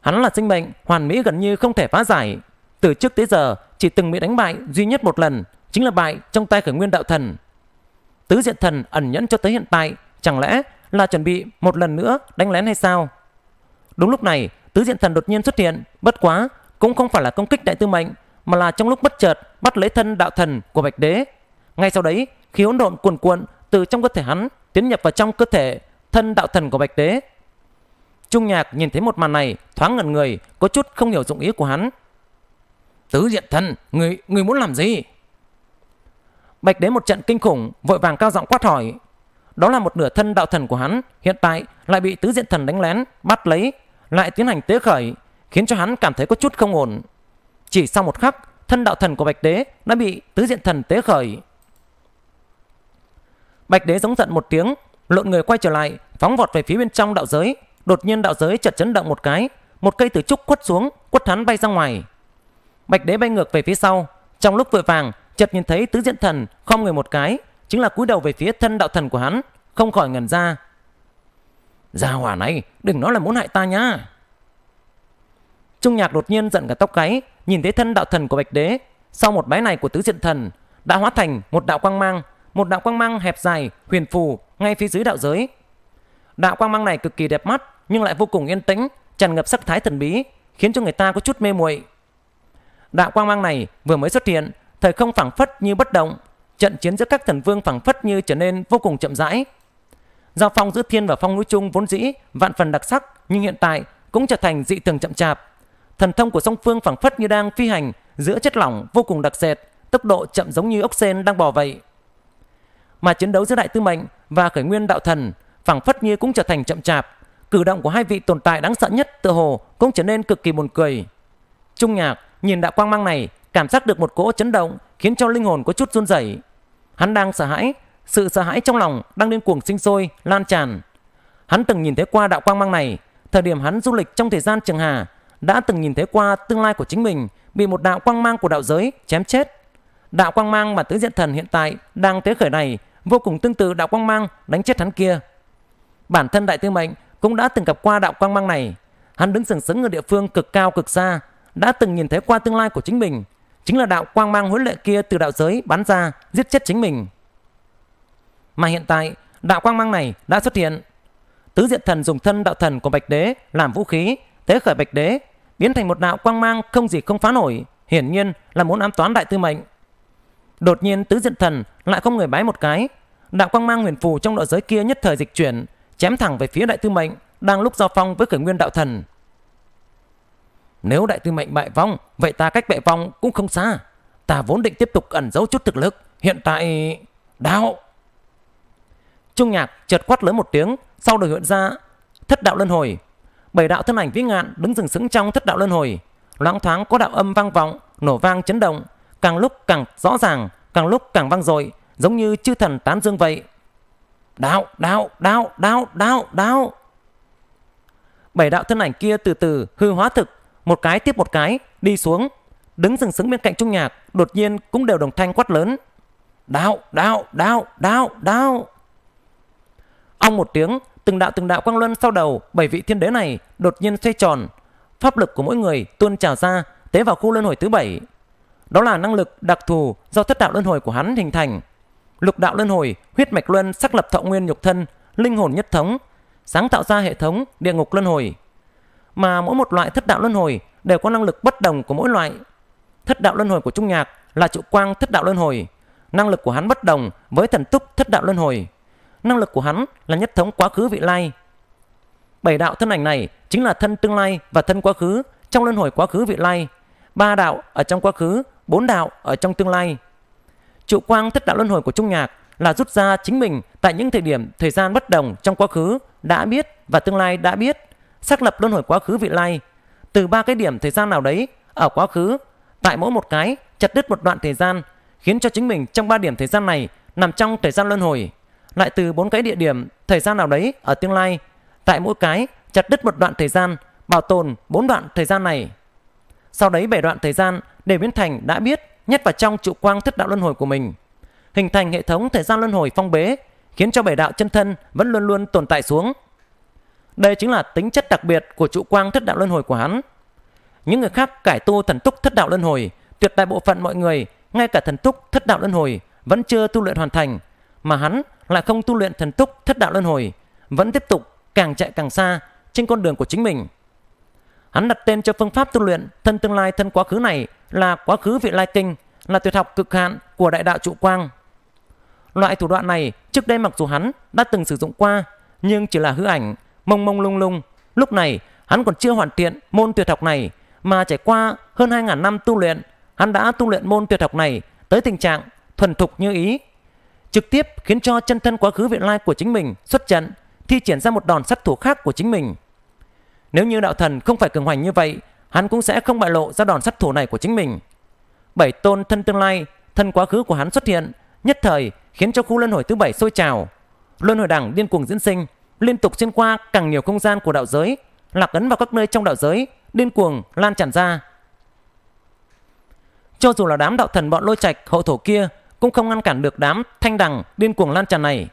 Hắn là sinh mệnh hoàn mỹ gần như không thể phá giải. Từ trước tới giờ chỉ từng bị đánh bại duy nhất một lần, chính là bại trong tay khởi nguyên đạo thần. Tứ diện thần ẩn nhẫn cho tới hiện tại, chẳng lẽ là chuẩn bị một lần nữa đánh lén hay sao? Đúng lúc này, tứ diện thần đột nhiên xuất hiện, bất quá cũng không phải là công kích đại tư mệnh, mà là trong lúc bất chợt bắt lấy thân đạo thần của Bạch Đế. Ngay sau đấy, khí hỗn độn cuồn cuộn từ trong cơ thể hắn tiến nhập vào trong cơ thể thân đạo thần của Bạch Đế. Trung Nhạc nhìn thấy một màn này, thoáng ngẩn người, có chút không hiểu dụng ý của hắn. Tứ diện thần người, người muốn làm gì? Bạch Đế một trận kinh khủng, vội vàng cao giọng quát hỏi. Đó là một nửa thân đạo thần của hắn, hiện tại lại bị tứ diện thần đánh lén, bắt lấy, lại tiến hành tế khởi, khiến cho hắn cảm thấy có chút không ổn. Chỉ sau một khắc, thân đạo thần của Bạch Đế đã bị tứ diện thần tế khởi. Bạch đế giống giận một tiếng, lộn người quay trở lại, phóng vọt về phía bên trong đạo giới. Đột nhiên đạo giới chợt chấn động một cái, một cây từ trúc quất xuống, quất hắn bay ra ngoài. Bạch đế bay ngược về phía sau, trong lúc vội vàng, chợt nhìn thấy tứ diện thần không người một cái, chính là cúi đầu về phía thân đạo thần của hắn, không khỏi ngẩn ra. Gia hỏa này, đừng nói là muốn hại ta nhá. Trung nhạc đột nhiên giận cả tóc gáy, nhìn thấy thân đạo thần của Bạch Đế, sau một bái này của tứ diện thần đã hóa thành một đạo quang mang một đạo quang mang hẹp dài, huyền phù ngay phía dưới đạo giới. Đạo quang mang này cực kỳ đẹp mắt nhưng lại vô cùng yên tĩnh, tràn ngập sắc thái thần bí, khiến cho người ta có chút mê muội. Đạo quang mang này vừa mới xuất hiện, thời không phảng phất như bất động, trận chiến giữa các thần vương phảng phất như trở nên vô cùng chậm rãi. Giao phong giữa thiên và phong núi trung vốn dĩ vạn phần đặc sắc nhưng hiện tại cũng trở thành dị thường chậm chạp. Thần thông của song phương phảng phất như đang phi hành giữa chất lỏng vô cùng đặc sệt, tốc độ chậm giống như ốc sên đang bò vậy mà chiến đấu giữa đại tư mệnh và khởi nguyên đạo thần phẳng phất như cũng trở thành chậm chạp cử động của hai vị tồn tại đáng sợ nhất tựa hồ cũng trở nên cực kỳ buồn cười trung nhạc nhìn đạo quang mang này cảm giác được một cỗ chấn động khiến cho linh hồn có chút run rẩy hắn đang sợ hãi sự sợ hãi trong lòng đang điên cuồng sinh sôi lan tràn hắn từng nhìn thấy qua đạo quang mang này thời điểm hắn du lịch trong thời gian trường hà đã từng nhìn thấy qua tương lai của chính mình bị một đạo quang mang của đạo giới chém chết đạo quang mang mà tứ diện thần hiện tại đang tế khởi này vô cùng tương tự đạo quang mang đánh chết hắn kia. Bản thân đại tư mệnh cũng đã từng gặp qua đạo quang mang này. Hắn đứng sừng sững ở địa phương cực cao cực xa, đã từng nhìn thấy qua tương lai của chính mình, chính là đạo quang mang huấn lệ kia từ đạo giới bắn ra, giết chết chính mình. Mà hiện tại, đạo quang mang này đã xuất hiện. Tứ diện thần dùng thân đạo thần của Bạch Đế làm vũ khí, thế khởi Bạch Đế, biến thành một đạo quang mang không gì không phá nổi, hiển nhiên là muốn ám toán đại tư mệnh. Đột nhiên tứ diện thần lại không người bái một cái đạo quang mang huyền phù trong đội giới kia nhất thời dịch chuyển chém thẳng về phía đại tư mệnh đang lúc giao phong với khởi nguyên đạo thần nếu đại tư mệnh bại vong vậy ta cách bại vong cũng không xa ta vốn định tiếp tục ẩn giấu chút thực lực hiện tại đạo trung nhạc chợt quát lớn một tiếng sau được hiện ra thất đạo luân hồi bảy đạo thân ảnh vĩ ngạn đứng dừng sững trong thất đạo luân hồi loáng thoáng có đạo âm vang vọng nổ vang chấn động càng lúc càng rõ ràng càng lúc càng vang dội giống như chư thần tán dương vậy. Đạo, đạo, đạo, đạo, đạo, đạo. Bảy đạo thân ảnh kia từ từ hư hóa thực, một cái tiếp một cái, đi xuống. Đứng sừng sững bên cạnh trung nhạc, đột nhiên cũng đều đồng thanh quát lớn. Đạo, đạo, đạo, đạo, đạo. Ông một tiếng, từng đạo từng đạo quang luân sau đầu, bảy vị thiên đế này đột nhiên xoay tròn. Pháp lực của mỗi người tuôn trào ra, tế vào khu luân hồi thứ bảy. Đó là năng lực đặc thù do thất đạo luân hồi của hắn hình thành. Lục đạo luân hồi, huyết mạch luân xác lập thọ nguyên nhục thân, linh hồn nhất thống, sáng tạo ra hệ thống địa ngục luân hồi. Mà mỗi một loại thất đạo luân hồi đều có năng lực bất đồng của mỗi loại. Thất đạo luân hồi của Trung Nhạc là trụ quang thất đạo luân hồi. Năng lực của hắn bất đồng với thần túc thất đạo luân hồi. Năng lực của hắn là nhất thống quá khứ vị lai. Bảy đạo thân ảnh này chính là thân tương lai và thân quá khứ trong luân hồi quá khứ vị lai. Ba đạo ở trong quá khứ bốn đạo ở trong tương lai. Trụ quang thất đạo luân hồi của Trung Nhạc là rút ra chính mình tại những thời điểm thời gian bất đồng trong quá khứ đã biết và tương lai đã biết, xác lập luân hồi quá khứ vị lai. Từ ba cái điểm thời gian nào đấy ở quá khứ, tại mỗi một cái chặt đứt một đoạn thời gian khiến cho chính mình trong ba điểm thời gian này nằm trong thời gian luân hồi. Lại từ bốn cái địa điểm thời gian nào đấy ở tương lai, tại mỗi cái chặt đứt một đoạn thời gian bảo tồn bốn đoạn thời gian này. Sau đấy bảy đoạn thời gian để biến thành đã biết nhét vào trong trụ quang thất đạo luân hồi của mình hình thành hệ thống thời gian luân hồi phong bế khiến cho bảy đạo chân thân vẫn luôn luôn tồn tại xuống đây chính là tính chất đặc biệt của trụ quang thất đạo luân hồi của hắn những người khác cải tu thần túc thất đạo luân hồi tuyệt đại bộ phận mọi người ngay cả thần túc thất đạo luân hồi vẫn chưa tu luyện hoàn thành mà hắn lại không tu luyện thần túc thất đạo luân hồi vẫn tiếp tục càng chạy càng xa trên con đường của chính mình Hắn đặt tên cho phương pháp tu luyện thân tương lai thân quá khứ này là quá khứ vị lai kinh, là tuyệt học cực hạn của đại đạo trụ quang. Loại thủ đoạn này trước đây mặc dù hắn đã từng sử dụng qua, nhưng chỉ là hư ảnh, mông mông lung lung. Lúc này hắn còn chưa hoàn thiện môn tuyệt học này, mà trải qua hơn 2.000 năm tu luyện, hắn đã tu luyện môn tuyệt học này tới tình trạng thuần thục như ý. Trực tiếp khiến cho chân thân quá khứ vị lai của chính mình xuất trận, thi triển ra một đòn sát thủ khác của chính mình. Nếu như đạo thần không phải cường hoành như vậy, hắn cũng sẽ không bại lộ ra đòn sát thủ này của chính mình. Bảy tôn thân tương lai, thân quá khứ của hắn xuất hiện, nhất thời khiến cho khu luân hồi thứ bảy sôi trào. Luân hồi đẳng điên cuồng diễn sinh, liên tục xuyên qua càng nhiều không gian của đạo giới, lạc ấn vào các nơi trong đạo giới, điên cuồng lan tràn ra. Cho dù là đám đạo thần bọn lôi trạch hậu thổ kia cũng không ngăn cản được đám thanh đằng điên cuồng lan tràn này.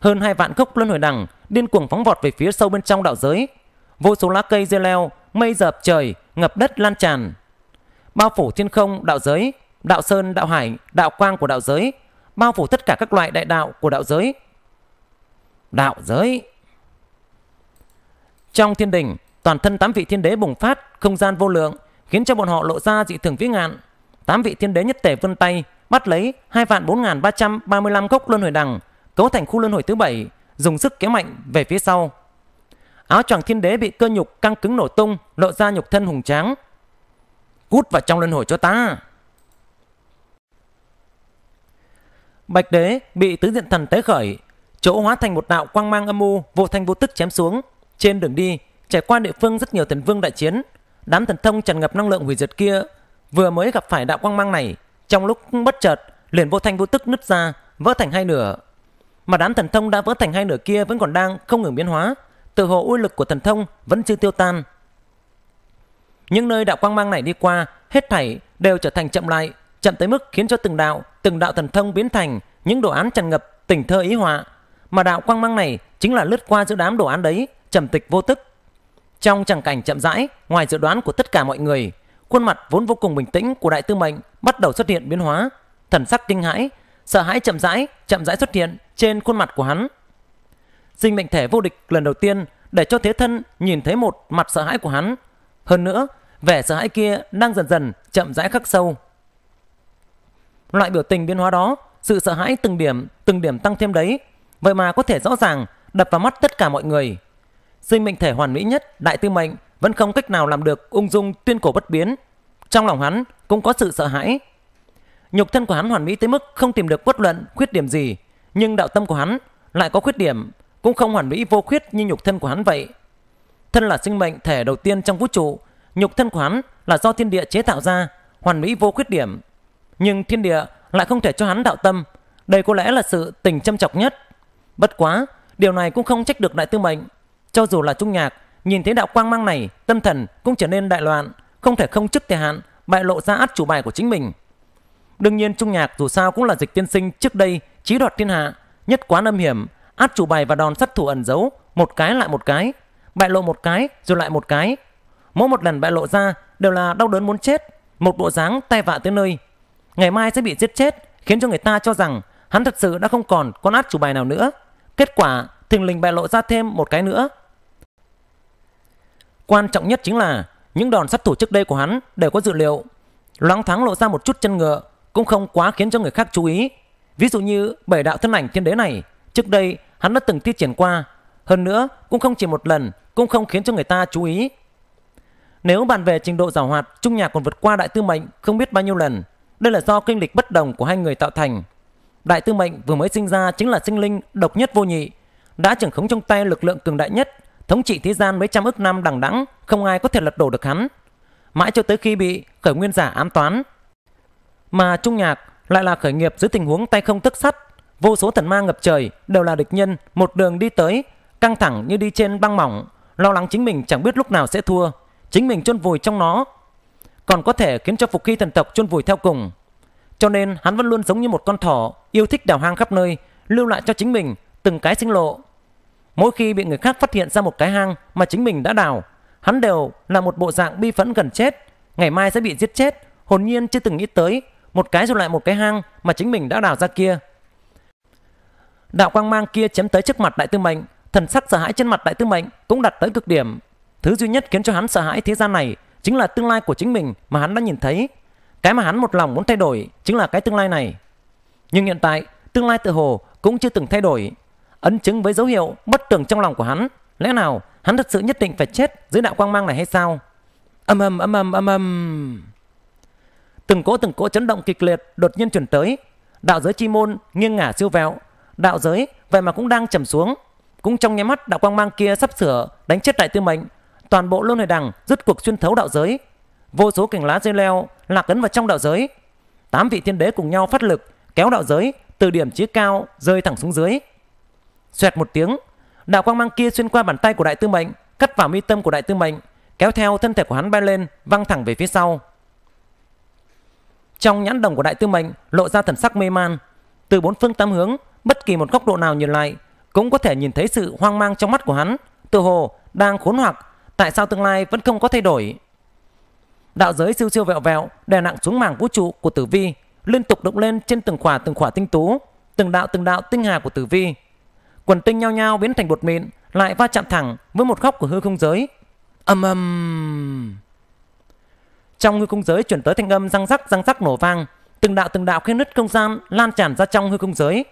Hơn hai vạn gốc luân hồi đằng điên cuồng phóng vọt về phía sâu bên trong đạo giới, vô số lá cây rơi leo mây dập trời ngập đất lan tràn bao phủ thiên không đạo giới đạo sơn đạo hải đạo quang của đạo giới bao phủ tất cả các loại đại đạo của đạo giới đạo giới trong thiên đình toàn thân tám vị thiên đế bùng phát không gian vô lượng khiến cho bọn họ lộ ra dị thường vĩ ngạn tám vị thiên đế nhất thể vươn tay bắt lấy hai vạn bốn ba trăm ba mươi lăm gốc luân hồi đằng cấu thành khu luân hồi thứ bảy dùng sức kéo mạnh về phía sau Áo choàng thiên đế bị cơ nhục căng cứng nổ tung, lộ ra nhục thân hùng tráng. Cút vào trong luân hồi cho ta. Bạch đế bị tứ diện thần tế khởi, chỗ hóa thành một đạo quang mang âm u, vô thanh vô tức chém xuống. Trên đường đi, trải qua địa phương rất nhiều thần vương đại chiến, đám thần thông tràn ngập năng lượng hủy diệt kia vừa mới gặp phải đạo quang mang này, trong lúc bất chợt liền vô thanh vô tức nứt ra, vỡ thành hai nửa. Mà đám thần thông đã vỡ thành hai nửa kia vẫn còn đang không ngừng biến hóa, tự hồ uy lực của thần thông vẫn chưa tiêu tan. Những nơi đạo quang mang này đi qua, hết thảy đều trở thành chậm lại, chậm tới mức khiến cho từng đạo, từng đạo thần thông biến thành những đồ án tràn ngập tình thơ ý họa, mà đạo quang mang này chính là lướt qua giữa đám đồ án đấy, trầm tịch vô tức. Trong chẳng cảnh chậm rãi, ngoài dự đoán của tất cả mọi người, khuôn mặt vốn vô cùng bình tĩnh của đại tư mệnh bắt đầu xuất hiện biến hóa, thần sắc kinh hãi, sợ hãi chậm rãi, chậm rãi xuất hiện trên khuôn mặt của hắn. Sinh mệnh thể vô địch lần đầu tiên để cho thế thân nhìn thấy một mặt sợ hãi của hắn. Hơn nữa, vẻ sợ hãi kia đang dần dần chậm rãi khắc sâu. Loại biểu tình biến hóa đó, sự sợ hãi từng điểm, từng điểm tăng thêm đấy, vậy mà có thể rõ ràng đập vào mắt tất cả mọi người. Sinh mệnh thể hoàn mỹ nhất, đại tư mệnh vẫn không cách nào làm được ung dung tuyên cổ bất biến. Trong lòng hắn cũng có sự sợ hãi. Nhục thân của hắn hoàn mỹ tới mức không tìm được bất luận khuyết điểm gì, nhưng đạo tâm của hắn lại có khuyết điểm cũng không hoàn mỹ vô khuyết như nhục thân của hắn vậy. Thân là sinh mệnh thể đầu tiên trong vũ trụ, nhục thân của hắn là do thiên địa chế tạo ra, hoàn mỹ vô khuyết điểm. Nhưng thiên địa lại không thể cho hắn đạo tâm, đây có lẽ là sự tình châm chọc nhất. Bất quá, điều này cũng không trách được đại tư mệnh. Cho dù là trung nhạc, nhìn thấy đạo quang mang này, tâm thần cũng trở nên đại loạn, không thể không chức thời hạn, bại lộ ra át chủ bài của chính mình. Đương nhiên trung nhạc dù sao cũng là dịch tiên sinh trước đây trí đoạt thiên hạ, nhất quán âm hiểm, át chủ bài và đòn sát thủ ẩn giấu một cái lại một cái bại lộ một cái rồi lại một cái mỗi một lần bại lộ ra đều là đau đớn muốn chết một bộ dáng tay vạ tới nơi ngày mai sẽ bị giết chết khiến cho người ta cho rằng hắn thật sự đã không còn con át chủ bài nào nữa kết quả thình lình bại lộ ra thêm một cái nữa quan trọng nhất chính là những đòn sát thủ trước đây của hắn đều có dự liệu loáng thoáng lộ ra một chút chân ngựa cũng không quá khiến cho người khác chú ý ví dụ như bảy đạo thân ảnh thiên đế này Trước đây hắn đã từng thi triển qua, hơn nữa cũng không chỉ một lần, cũng không khiến cho người ta chú ý. Nếu bàn về trình độ giàu hoạt, Trung Nhạc còn vượt qua Đại Tư Mệnh không biết bao nhiêu lần. Đây là do kinh lịch bất đồng của hai người tạo thành. Đại Tư Mệnh vừa mới sinh ra chính là sinh linh độc nhất vô nhị, đã trưởng khống trong tay lực lượng cường đại nhất, thống trị thế gian mấy trăm ức năm đằng đẵng, không ai có thể lật đổ được hắn. Mãi cho tới khi bị khởi nguyên giả ám toán. Mà Trung Nhạc lại là khởi nghiệp dưới tình huống tay không tức sắt, Vô số thần ma ngập trời đều là địch nhân một đường đi tới, căng thẳng như đi trên băng mỏng, lo lắng chính mình chẳng biết lúc nào sẽ thua, chính mình chôn vùi trong nó. Còn có thể khiến cho phục khí thần tộc chôn vùi theo cùng. Cho nên hắn vẫn luôn giống như một con thỏ, yêu thích đào hang khắp nơi, lưu lại cho chính mình từng cái sinh lộ. Mỗi khi bị người khác phát hiện ra một cái hang mà chính mình đã đào, hắn đều là một bộ dạng bi phẫn gần chết, ngày mai sẽ bị giết chết, hồn nhiên chưa từng nghĩ tới một cái rồi lại một cái hang mà chính mình đã đào ra kia đạo quang mang kia chém tới trước mặt đại tư mệnh thần sắc sợ hãi trên mặt đại tư mệnh cũng đặt tới cực điểm thứ duy nhất khiến cho hắn sợ hãi thế gian này chính là tương lai của chính mình mà hắn đã nhìn thấy cái mà hắn một lòng muốn thay đổi chính là cái tương lai này nhưng hiện tại tương lai tự hồ cũng chưa từng thay đổi ấn chứng với dấu hiệu bất tường trong lòng của hắn lẽ nào hắn thật sự nhất định phải chết dưới đạo quang mang này hay sao âm âm âm âm âm âm từng cỗ từng cỗ chấn động kịch liệt đột nhiên truyền tới đạo giới chi môn nghiêng ngả siêu vẹo đạo giới vậy mà cũng đang trầm xuống. Cũng trong nháy mắt đạo quang mang kia sắp sửa đánh chết đại tư mệnh, toàn bộ luân hồi đằng rút cuộc xuyên thấu đạo giới. Vô số cành lá dây leo lạc ấn vào trong đạo giới. Tám vị thiên đế cùng nhau phát lực kéo đạo giới từ điểm chí cao rơi thẳng xuống dưới. Xoẹt một tiếng, đạo quang mang kia xuyên qua bàn tay của đại tư mệnh, cắt vào mi tâm của đại tư mệnh, kéo theo thân thể của hắn bay lên, văng thẳng về phía sau. Trong nhãn đồng của đại tư mệnh lộ ra thần sắc mê man, từ bốn phương tám hướng bất kỳ một góc độ nào nhìn lại cũng có thể nhìn thấy sự hoang mang trong mắt của hắn, tự hồ đang khốn hoặc, tại sao tương lai vẫn không có thay đổi. Đạo giới siêu siêu vẹo vẹo đè nặng xuống mảng vũ trụ của Tử Vi, liên tục động lên trên từng khỏa từng khỏa tinh tú, từng đạo từng đạo tinh hà của Tử Vi. Quần tinh nhao nhao biến thành bột mịn, lại va chạm thẳng với một góc của hư không giới. Ầm ầm. Trong hư không giới chuyển tới thanh âm răng rắc răng rắc nổ vang, từng đạo từng đạo khe nứt không gian lan tràn ra trong hư không giới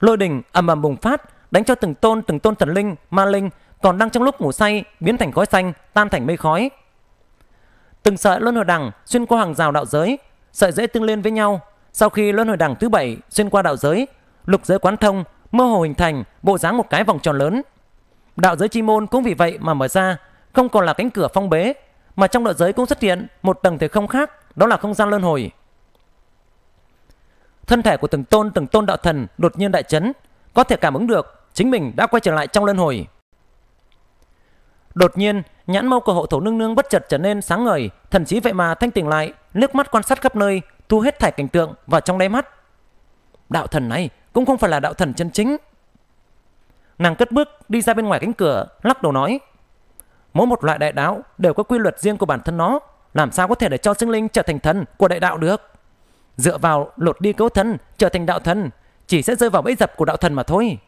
lôi đình ầm ầm bùng phát, đánh cho từng tôn từng tôn thần linh, ma linh còn đang trong lúc ngủ say biến thành khói xanh, tan thành mây khói. Từng sợi luân hồi đằng xuyên qua hàng rào đạo giới, sợi dễ tương liên với nhau. Sau khi luân hồi đằng thứ bảy xuyên qua đạo giới, lục giới quán thông mơ hồ hình thành bộ dáng một cái vòng tròn lớn. Đạo giới chi môn cũng vì vậy mà mở ra, không còn là cánh cửa phong bế, mà trong đạo giới cũng xuất hiện một tầng thời không khác, đó là không gian luân hồi thân thể của từng tôn từng tôn đạo thần đột nhiên đại chấn, có thể cảm ứng được chính mình đã quay trở lại trong luân hồi. Đột nhiên, nhãn mâu của hộ thổ nương nương bất chợt trở nên sáng ngời, thần trí vậy mà thanh tỉnh lại, nước mắt quan sát khắp nơi, thu hết thải cảnh tượng vào trong đáy mắt. Đạo thần này cũng không phải là đạo thần chân chính. Nàng cất bước đi ra bên ngoài cánh cửa, lắc đầu nói: "Mỗi một loại đại đạo đều có quy luật riêng của bản thân nó, làm sao có thể để cho sinh linh trở thành thần của đại đạo được?" dựa vào lột đi cấu thân trở thành đạo thần chỉ sẽ rơi vào bẫy dập của đạo thần mà thôi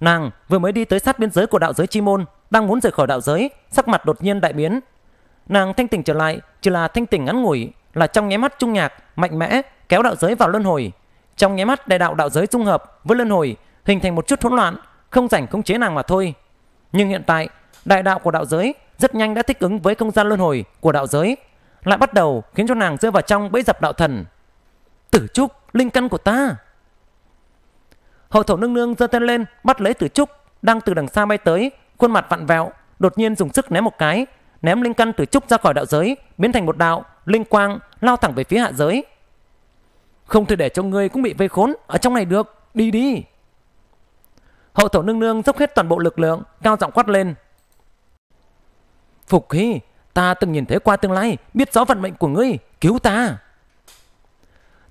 nàng vừa mới đi tới sát biên giới của đạo giới chi môn đang muốn rời khỏi đạo giới sắc mặt đột nhiên đại biến nàng thanh tỉnh trở lại chỉ là thanh tỉnh ngắn ngủi là trong nháy mắt trung nhạc mạnh mẽ kéo đạo giới vào luân hồi trong nháy mắt đại đạo đạo giới dung hợp với luân hồi hình thành một chút hỗn loạn không rảnh khống chế nàng mà thôi nhưng hiện tại đại đạo của đạo giới rất nhanh đã thích ứng với không gian luân hồi của đạo giới lại bắt đầu khiến cho nàng rơi vào trong bẫy dập đạo thần. Tử Trúc, linh căn của ta. Hậu thổ nương nương giơ tay lên bắt lấy Tử Trúc đang từ đằng xa bay tới, khuôn mặt vặn vẹo, đột nhiên dùng sức ném một cái, ném linh căn Tử Trúc ra khỏi đạo giới, biến thành một đạo linh quang lao thẳng về phía hạ giới. Không thể để cho ngươi cũng bị vây khốn ở trong này được, đi đi. Hậu thổ nương nương dốc hết toàn bộ lực lượng, cao giọng quát lên. Phục Hy, Ta từng nhìn thấy qua tương lai, biết rõ vận mệnh của ngươi, cứu ta.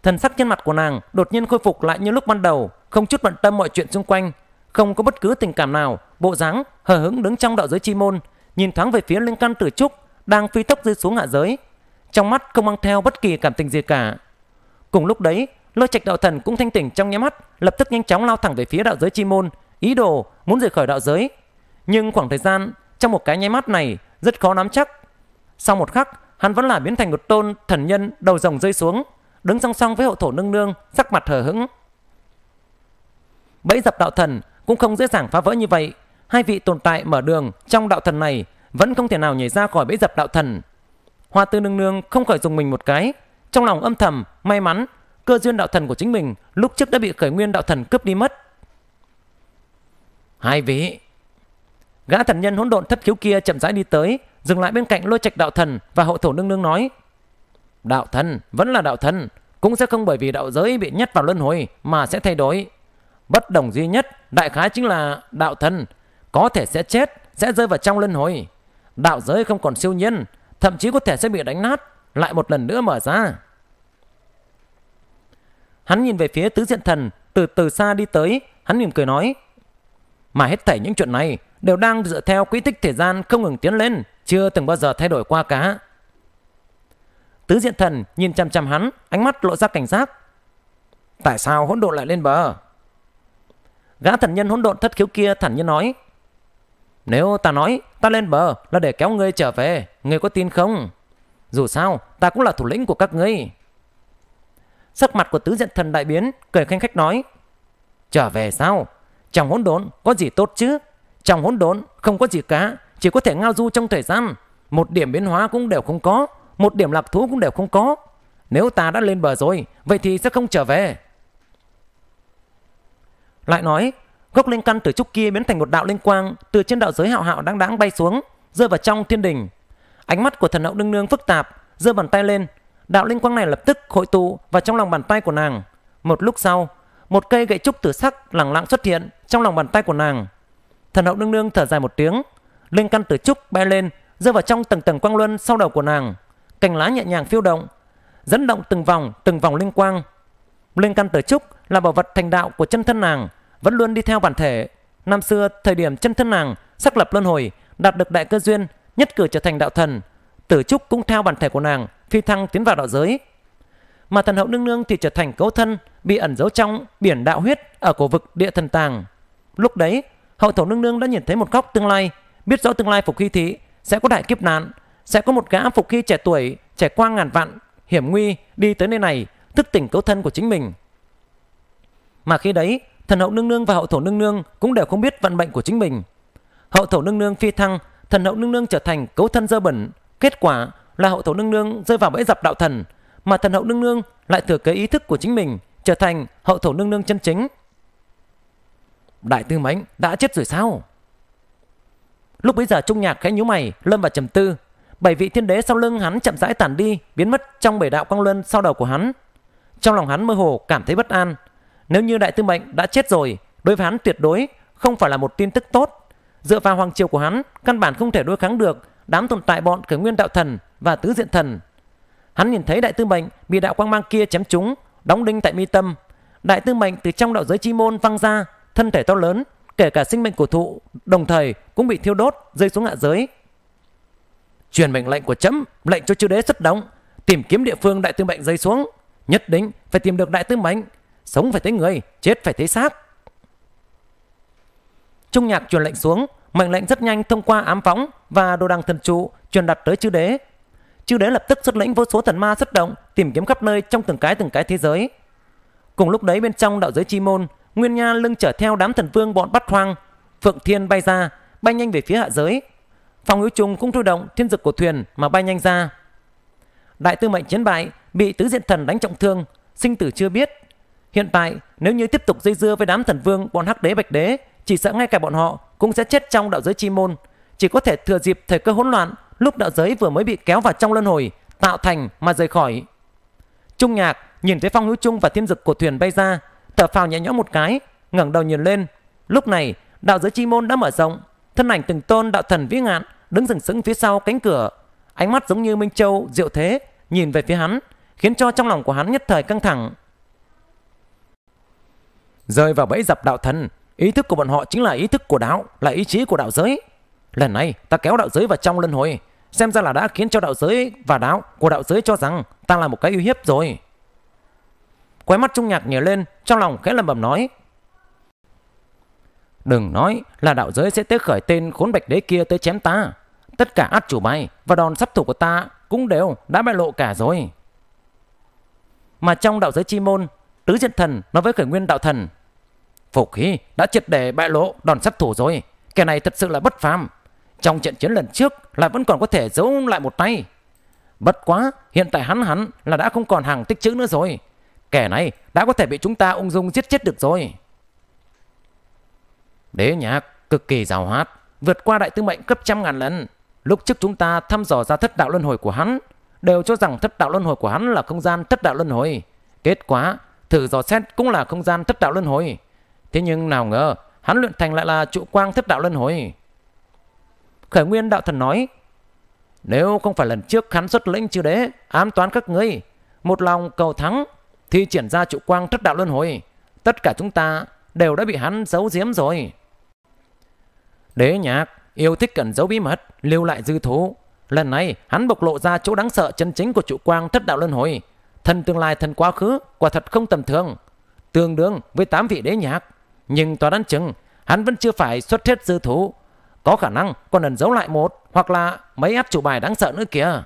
Thần sắc trên mặt của nàng đột nhiên khôi phục lại như lúc ban đầu, không chút bận tâm mọi chuyện xung quanh, không có bất cứ tình cảm nào, bộ dáng hờ hững đứng trong đạo giới chi môn, nhìn thoáng về phía linh căn tử trúc đang phi tốc rơi xuống hạ giới, trong mắt không mang theo bất kỳ cảm tình gì cả. Cùng lúc đấy, Lôi Trạch đạo thần cũng thanh tỉnh trong nháy mắt, lập tức nhanh chóng lao thẳng về phía đạo giới chi môn, ý đồ muốn rời khỏi đạo giới. Nhưng khoảng thời gian trong một cái nháy mắt này rất khó nắm chắc, sau một khắc, hắn vẫn là biến thành một tôn thần nhân đầu rồng rơi xuống, đứng song song với hậu thổ nương nương, sắc mặt hờ hững. Bẫy dập đạo thần cũng không dễ dàng phá vỡ như vậy. Hai vị tồn tại mở đường trong đạo thần này vẫn không thể nào nhảy ra khỏi bẫy dập đạo thần. Hoa tư nương nương không khỏi dùng mình một cái. Trong lòng âm thầm, may mắn, cơ duyên đạo thần của chính mình lúc trước đã bị khởi nguyên đạo thần cướp đi mất. Hai vị. Gã thần nhân hỗn độn thất khiếu kia chậm rãi đi tới, dừng lại bên cạnh lôi trạch đạo thần và hậu thổ nương nương nói đạo thần vẫn là đạo thần cũng sẽ không bởi vì đạo giới bị nhét vào luân hồi mà sẽ thay đổi bất đồng duy nhất đại khái chính là đạo thần có thể sẽ chết sẽ rơi vào trong luân hồi đạo giới không còn siêu nhiên thậm chí có thể sẽ bị đánh nát lại một lần nữa mở ra hắn nhìn về phía tứ diện thần từ từ xa đi tới hắn mỉm cười nói mà hết thảy những chuyện này đều đang dựa theo quy tích thời gian không ngừng tiến lên chưa từng bao giờ thay đổi qua cả Tứ diện thần nhìn chăm chăm hắn, ánh mắt lộ ra cảnh giác. Tại sao hỗn độn lại lên bờ? Gã thần nhân hỗn độn thất khiếu kia thản nhiên nói. Nếu ta nói ta lên bờ là để kéo ngươi trở về, ngươi có tin không? Dù sao, ta cũng là thủ lĩnh của các ngươi. Sắc mặt của tứ diện thần đại biến, cười khanh khách nói. Trở về sao? Trong hỗn độn có gì tốt chứ? Trong hỗn độn không có gì cả, chỉ có thể ngao du trong thời gian một điểm biến hóa cũng đều không có một điểm lạc thú cũng đều không có nếu ta đã lên bờ rồi vậy thì sẽ không trở về lại nói gốc linh căn từ trúc kia biến thành một đạo linh quang từ trên đạo giới hạo hạo đang đáng bay xuống rơi vào trong thiên đình ánh mắt của thần hậu đương nương phức tạp giơ bàn tay lên đạo linh quang này lập tức hội tụ vào trong lòng bàn tay của nàng một lúc sau một cây gậy trúc tử sắc lẳng lặng xuất hiện trong lòng bàn tay của nàng thần hậu đương nương thở dài một tiếng Linh căn Tử trúc bay lên, rơi vào trong tầng tầng quang luân sau đầu của nàng. Cành lá nhẹ nhàng phiêu động, dẫn động từng vòng, từng vòng linh quang. Linh căn tử trúc là bảo vật thành đạo của chân thân nàng, vẫn luôn đi theo bản thể. Năm xưa, thời điểm chân thân nàng xác lập luân hồi, đạt được đại cơ duyên, nhất cử trở thành đạo thần. Tử trúc cũng theo bản thể của nàng, phi thăng tiến vào đạo giới. Mà thần hậu nương nương thì trở thành cấu thân, bị ẩn giấu trong biển đạo huyết ở cổ vực địa thần tàng. Lúc đấy, hậu thổ nương nương đã nhìn thấy một góc tương lai biết rõ tương lai phục hy thí sẽ có đại kiếp nạn sẽ có một gã phục hy trẻ tuổi trẻ qua ngàn vạn hiểm nguy đi tới nơi này thức tỉnh cấu thân của chính mình mà khi đấy thần hậu nương nương và hậu thổ nương nương cũng đều không biết vận mệnh của chính mình hậu thổ nương nương phi thăng thần hậu nương nương trở thành cấu thân dơ bẩn kết quả là hậu thổ nương nương rơi vào bẫy dập đạo thần mà thần hậu nương nương lại thừa kế ý thức của chính mình trở thành hậu thổ nương nương chân chính đại tư mãnh đã chết rồi sao Lúc bấy giờ Trung Nhạc khẽ nhíu mày, lâm vào trầm tư. Bảy vị thiên đế sau lưng hắn chậm rãi tản đi, biến mất trong bảy đạo quang luân sau đầu của hắn. Trong lòng hắn mơ hồ cảm thấy bất an. Nếu như đại tư mệnh đã chết rồi, đối với hắn tuyệt đối không phải là một tin tức tốt. Dựa vào hoàng triều của hắn, căn bản không thể đối kháng được đám tồn tại bọn khởi nguyên đạo thần và tứ diện thần. Hắn nhìn thấy đại tư mệnh bị đạo quang mang kia chém trúng, đóng đinh tại mi tâm. Đại tư mệnh từ trong đạo giới chi môn văng ra, thân thể to lớn, kể cả sinh mệnh của thụ đồng thời cũng bị thiêu đốt rơi xuống hạ giới truyền mệnh lệnh của chấm lệnh cho chư đế xuất động tìm kiếm địa phương đại tư mệnh rơi xuống nhất định phải tìm được đại tư mệnh sống phải thấy người chết phải thấy xác trung nhạc truyền lệnh xuống mệnh lệnh rất nhanh thông qua ám phóng và đồ đằng thần trụ truyền đặt tới chư đế chư đế lập tức xuất lĩnh vô số thần ma xuất động tìm kiếm khắp nơi trong từng cái từng cái thế giới cùng lúc đấy bên trong đạo giới chi môn Nguyên Nha lưng chở theo đám thần vương bọn bắt hoang. Phượng Thiên bay ra, bay nhanh về phía hạ giới. Phong Hữu Trung cũng thôi động thiên dực của thuyền mà bay nhanh ra. Đại tư mệnh chiến bại, bị tứ diện thần đánh trọng thương, sinh tử chưa biết. Hiện tại, nếu như tiếp tục dây dưa với đám thần vương bọn hắc đế bạch đế, chỉ sợ ngay cả bọn họ cũng sẽ chết trong đạo giới chi môn. Chỉ có thể thừa dịp thời cơ hỗn loạn lúc đạo giới vừa mới bị kéo vào trong luân hồi, tạo thành mà rời khỏi. Trung nhạc nhìn thấy phong hữu trung và thiên dực của thuyền bay ra, thở phào nhẹ nhõm một cái ngẩng đầu nhìn lên lúc này đạo giới chi môn đã mở rộng thân ảnh từng tôn đạo thần vĩ ngạn đứng sừng sững phía sau cánh cửa ánh mắt giống như minh châu diệu thế nhìn về phía hắn khiến cho trong lòng của hắn nhất thời căng thẳng rơi vào bẫy dập đạo thần ý thức của bọn họ chính là ý thức của đạo là ý chí của đạo giới lần này ta kéo đạo giới vào trong luân hồi xem ra là đã khiến cho đạo giới và đạo của đạo giới cho rằng ta là một cái uy hiếp rồi khóe mắt Trung Nhạc nhớ lên, trong lòng khẽ lầm bầm nói. Đừng nói là đạo giới sẽ tới khởi tên khốn bạch đế kia tới chém ta. Tất cả át chủ bài và đòn sắp thủ của ta cũng đều đã bại lộ cả rồi. Mà trong đạo giới chi môn, Tứ Diện Thần nói với khởi nguyên đạo thần. Phục khí đã triệt để bại lộ đòn sắp thủ rồi. Kẻ này thật sự là bất phàm. Trong trận chiến lần trước là vẫn còn có thể giấu lại một tay. Bất quá, hiện tại hắn hắn là đã không còn hàng tích chữ nữa rồi. Kẻ này đã có thể bị chúng ta ung dung giết chết được rồi. Đế nhạc cực kỳ giàu hát, vượt qua đại tư mệnh cấp trăm ngàn lần. Lúc trước chúng ta thăm dò ra thất đạo luân hồi của hắn, đều cho rằng thất đạo luân hồi của hắn là không gian thất đạo luân hồi. Kết quả, thử dò xét cũng là không gian thất đạo luân hồi. Thế nhưng nào ngờ, hắn luyện thành lại là trụ quang thất đạo luân hồi. Khởi nguyên đạo thần nói, nếu không phải lần trước hắn xuất lĩnh chư đế, ám toán các ngươi, một lòng cầu thắng thi triển ra trụ quang thất đạo luân hồi, tất cả chúng ta đều đã bị hắn giấu giếm rồi. Đế nhạc yêu thích cẩn giấu bí mật, lưu lại dư thú. Lần này hắn bộc lộ ra chỗ đáng sợ chân chính của trụ quang thất đạo luân hồi. Thân tương lai thân quá khứ quả thật không tầm thường, tương đương với tám vị đế nhạc. Nhưng tòa đoán chừng hắn vẫn chưa phải xuất hết dư thú. Có khả năng còn ẩn giấu lại một hoặc là mấy áp chủ bài đáng sợ nữa kìa.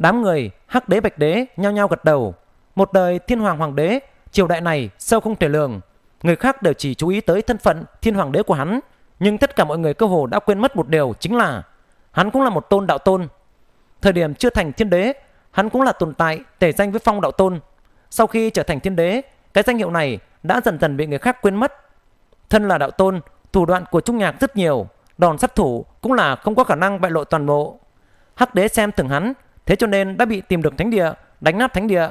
Đám người hắc đế bạch đế nhao nhao gật đầu. Một đời thiên hoàng hoàng đế, triều đại này sâu không thể lường. Người khác đều chỉ chú ý tới thân phận thiên hoàng đế của hắn. Nhưng tất cả mọi người cơ hồ đã quên mất một điều chính là hắn cũng là một tôn đạo tôn. Thời điểm chưa thành thiên đế, hắn cũng là tồn tại tề danh với phong đạo tôn. Sau khi trở thành thiên đế, cái danh hiệu này đã dần dần bị người khác quên mất. Thân là đạo tôn, thủ đoạn của trung nhạc rất nhiều, đòn sát thủ cũng là không có khả năng bại lộ toàn bộ. Hắc đế xem thường hắn Thế cho nên đã bị tìm được thánh địa, đánh nát thánh địa.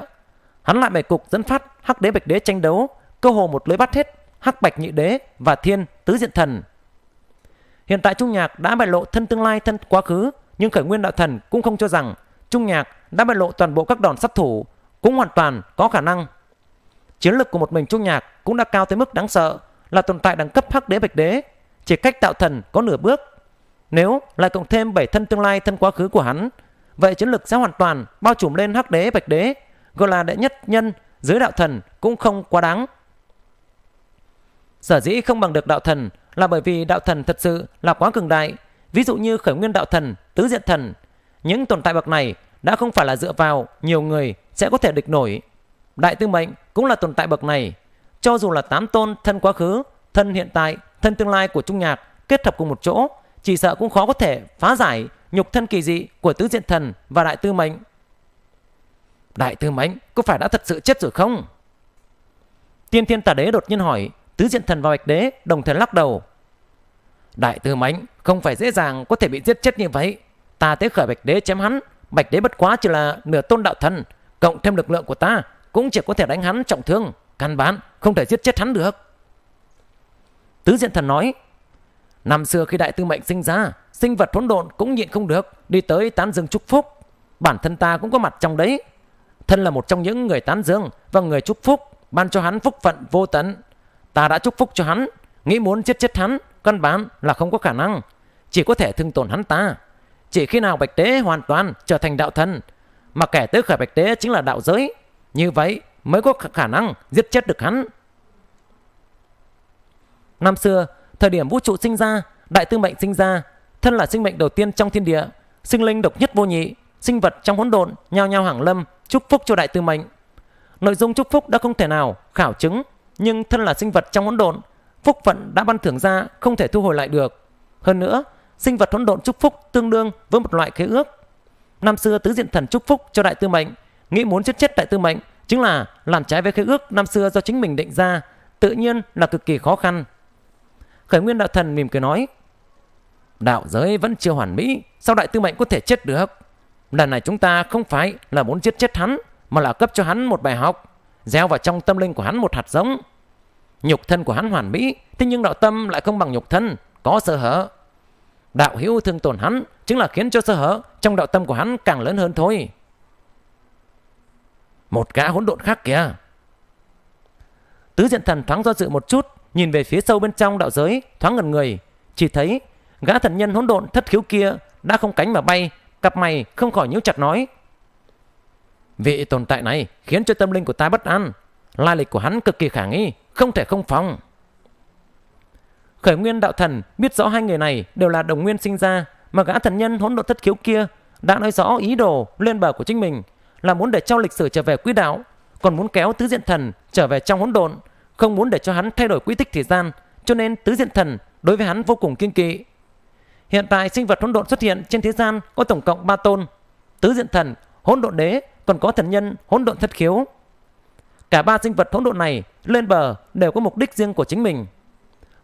Hắn lại bày cục dẫn phát Hắc Đế Bạch Đế tranh đấu, cơ hồ một lưới bắt hết Hắc Bạch Nhị Đế và Thiên Tứ Diện Thần. Hiện tại Trung Nhạc đã bại lộ thân tương lai thân quá khứ, nhưng Khởi Nguyên Đạo Thần cũng không cho rằng Trung Nhạc đã bại lộ toàn bộ các đòn sát thủ, cũng hoàn toàn có khả năng. Chiến lực của một mình Trung Nhạc cũng đã cao tới mức đáng sợ, là tồn tại đẳng cấp Hắc Đế Bạch Đế, chỉ cách tạo thần có nửa bước. Nếu lại cộng thêm bảy thân tương lai thân quá khứ của hắn, Vậy chiến lực sẽ hoàn toàn bao trùm lên hắc đế bạch đế, gọi là đệ nhất nhân dưới đạo thần cũng không quá đáng. Sở dĩ không bằng được đạo thần là bởi vì đạo thần thật sự là quá cường đại, ví dụ như khởi nguyên đạo thần, tứ diện thần. Những tồn tại bậc này đã không phải là dựa vào nhiều người sẽ có thể địch nổi. Đại tư mệnh cũng là tồn tại bậc này. Cho dù là tám tôn thân quá khứ, thân hiện tại, thân tương lai của Trung Nhạc kết hợp cùng một chỗ, chỉ sợ cũng khó có thể phá giải nhục thân kỳ dị của tứ diện thần và đại tư mệnh. Đại tư mệnh có phải đã thật sự chết rồi không? Tiên thiên tà đế đột nhiên hỏi, tứ diện thần và bạch đế đồng thời lắc đầu. Đại tư mệnh không phải dễ dàng có thể bị giết chết như vậy. Ta tế khởi bạch đế chém hắn, bạch đế bất quá chỉ là nửa tôn đạo thần, cộng thêm lực lượng của ta cũng chỉ có thể đánh hắn trọng thương, căn bản không thể giết chết hắn được. Tứ diện thần nói, Năm xưa khi đại tư mệnh sinh ra, sinh vật hỗn độn cũng nhịn không được, đi tới tán dương chúc phúc. Bản thân ta cũng có mặt trong đấy. Thân là một trong những người tán dương và người chúc phúc, ban cho hắn phúc phận vô tận. Ta đã chúc phúc cho hắn, nghĩ muốn chết chết hắn, căn bản là không có khả năng. Chỉ có thể thương tổn hắn ta. Chỉ khi nào bạch tế hoàn toàn trở thành đạo thân, mà kẻ tới khởi bạch tế chính là đạo giới. Như vậy mới có khả năng giết chết được hắn. Năm xưa, Thời điểm vũ trụ sinh ra, đại tư mệnh sinh ra, thân là sinh mệnh đầu tiên trong thiên địa, sinh linh độc nhất vô nhị, sinh vật trong hỗn độn, nhao nhao hàng lâm, chúc phúc cho đại tư mệnh. Nội dung chúc phúc đã không thể nào khảo chứng, nhưng thân là sinh vật trong hỗn độn, phúc phận đã ban thưởng ra không thể thu hồi lại được. Hơn nữa, sinh vật hỗn độn chúc phúc tương đương với một loại khế ước. Năm xưa tứ diện thần chúc phúc cho đại tư mệnh, nghĩ muốn giết chết đại tư mệnh chính là làm trái với khế ước năm xưa do chính mình định ra, tự nhiên là cực kỳ khó khăn. Khởi nguyên đạo thần mỉm cười nói Đạo giới vẫn chưa hoàn mỹ Sao đại tư mệnh có thể chết được Lần này chúng ta không phải là muốn giết chết hắn Mà là cấp cho hắn một bài học Gieo vào trong tâm linh của hắn một hạt giống Nhục thân của hắn hoàn mỹ Thế nhưng đạo tâm lại không bằng nhục thân Có sơ hở Đạo hữu thương tổn hắn Chính là khiến cho sơ hở trong đạo tâm của hắn càng lớn hơn thôi Một gã hỗn độn khác kìa Tứ diện thần thoáng do dự một chút Nhìn về phía sâu bên trong đạo giới Thoáng ngần người Chỉ thấy gã thần nhân hỗn độn thất khiếu kia Đã không cánh mà bay Cặp mày không khỏi nhíu chặt nói Vị tồn tại này khiến cho tâm linh của ta bất an Lai lịch của hắn cực kỳ khả nghi Không thể không phòng Khởi nguyên đạo thần biết rõ hai người này Đều là đồng nguyên sinh ra Mà gã thần nhân hỗn độn thất khiếu kia Đã nói rõ ý đồ lên bờ của chính mình Là muốn để cho lịch sử trở về quỹ đạo Còn muốn kéo tứ diện thần trở về trong hỗn độn không muốn để cho hắn thay đổi quỹ tích thời gian, cho nên tứ diện thần đối với hắn vô cùng kiên kỵ. Hiện tại sinh vật hỗn độn xuất hiện trên thế gian có tổng cộng 3 tôn, tứ diện thần, hỗn độn đế, còn có thần nhân hỗn độn thất khiếu. Cả ba sinh vật hỗn độn này lên bờ đều có mục đích riêng của chính mình.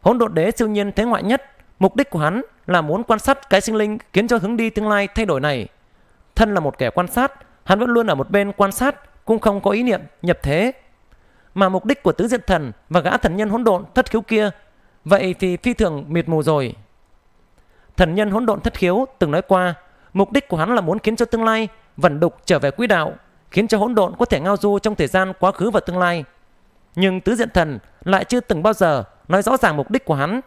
Hỗn độn đế siêu nhiên thế ngoại nhất, mục đích của hắn là muốn quan sát cái sinh linh khiến cho hướng đi tương lai thay đổi này. Thân là một kẻ quan sát, hắn vẫn luôn ở một bên quan sát, cũng không có ý niệm nhập thế mà mục đích của tứ diệt thần và gã thần nhân hỗn độn thất khiếu kia, vậy thì phi thường mịt mù rồi. Thần nhân hỗn độn thất khiếu từng nói qua, mục đích của hắn là muốn khiến cho tương lai vận đục trở về quỹ đạo, khiến cho hỗn độn có thể ngao du trong thời gian quá khứ và tương lai. Nhưng tứ diện thần lại chưa từng bao giờ nói rõ ràng mục đích của hắn.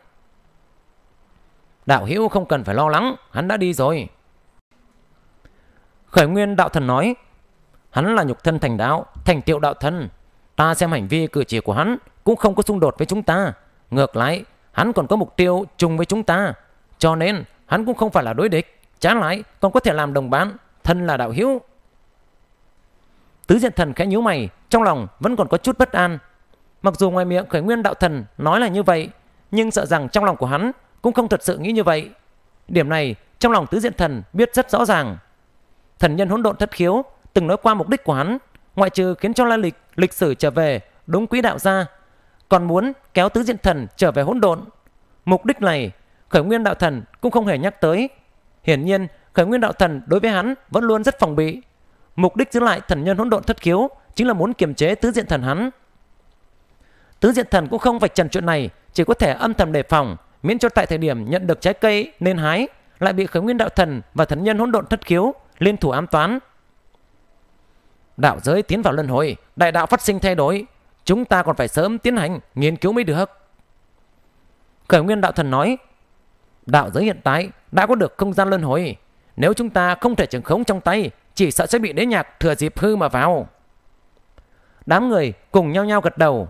Đạo hữu không cần phải lo lắng, hắn đã đi rồi. Khởi nguyên đạo thần nói, hắn là nhục thân thành đạo, thành tiệu đạo thần, Ta xem hành vi cử chỉ của hắn cũng không có xung đột với chúng ta. Ngược lại, hắn còn có mục tiêu chung với chúng ta. Cho nên, hắn cũng không phải là đối địch. Trái lại, còn có thể làm đồng bán, thân là đạo hữu. Tứ diện thần khẽ nhíu mày, trong lòng vẫn còn có chút bất an. Mặc dù ngoài miệng khởi nguyên đạo thần nói là như vậy, nhưng sợ rằng trong lòng của hắn cũng không thật sự nghĩ như vậy. Điểm này, trong lòng tứ diện thần biết rất rõ ràng. Thần nhân hỗn độn thất khiếu từng nói qua mục đích của hắn, ngoại trừ khiến cho La Lịch lịch sử trở về đúng quỹ đạo ra còn muốn kéo tứ diện thần trở về hỗn độn mục đích này khởi nguyên đạo thần cũng không hề nhắc tới hiển nhiên khởi nguyên đạo thần đối với hắn vẫn luôn rất phòng bị mục đích giữ lại thần nhân hỗn độn thất khiếu chính là muốn kiềm chế tứ diện thần hắn tứ diện thần cũng không vạch trần chuyện này chỉ có thể âm thầm đề phòng miễn cho tại thời điểm nhận được trái cây nên hái lại bị khởi nguyên đạo thần và thần nhân hỗn độn thất khiếu liên thủ ám toán đạo giới tiến vào luân hồi, đại đạo phát sinh thay đổi, chúng ta còn phải sớm tiến hành nghiên cứu mới được. Khởi nguyên đạo thần nói, đạo giới hiện tại đã có được không gian luân hồi, nếu chúng ta không thể trường khống trong tay, chỉ sợ sẽ bị đế nhạc thừa dịp hư mà vào. Đám người cùng nhau nhau gật đầu.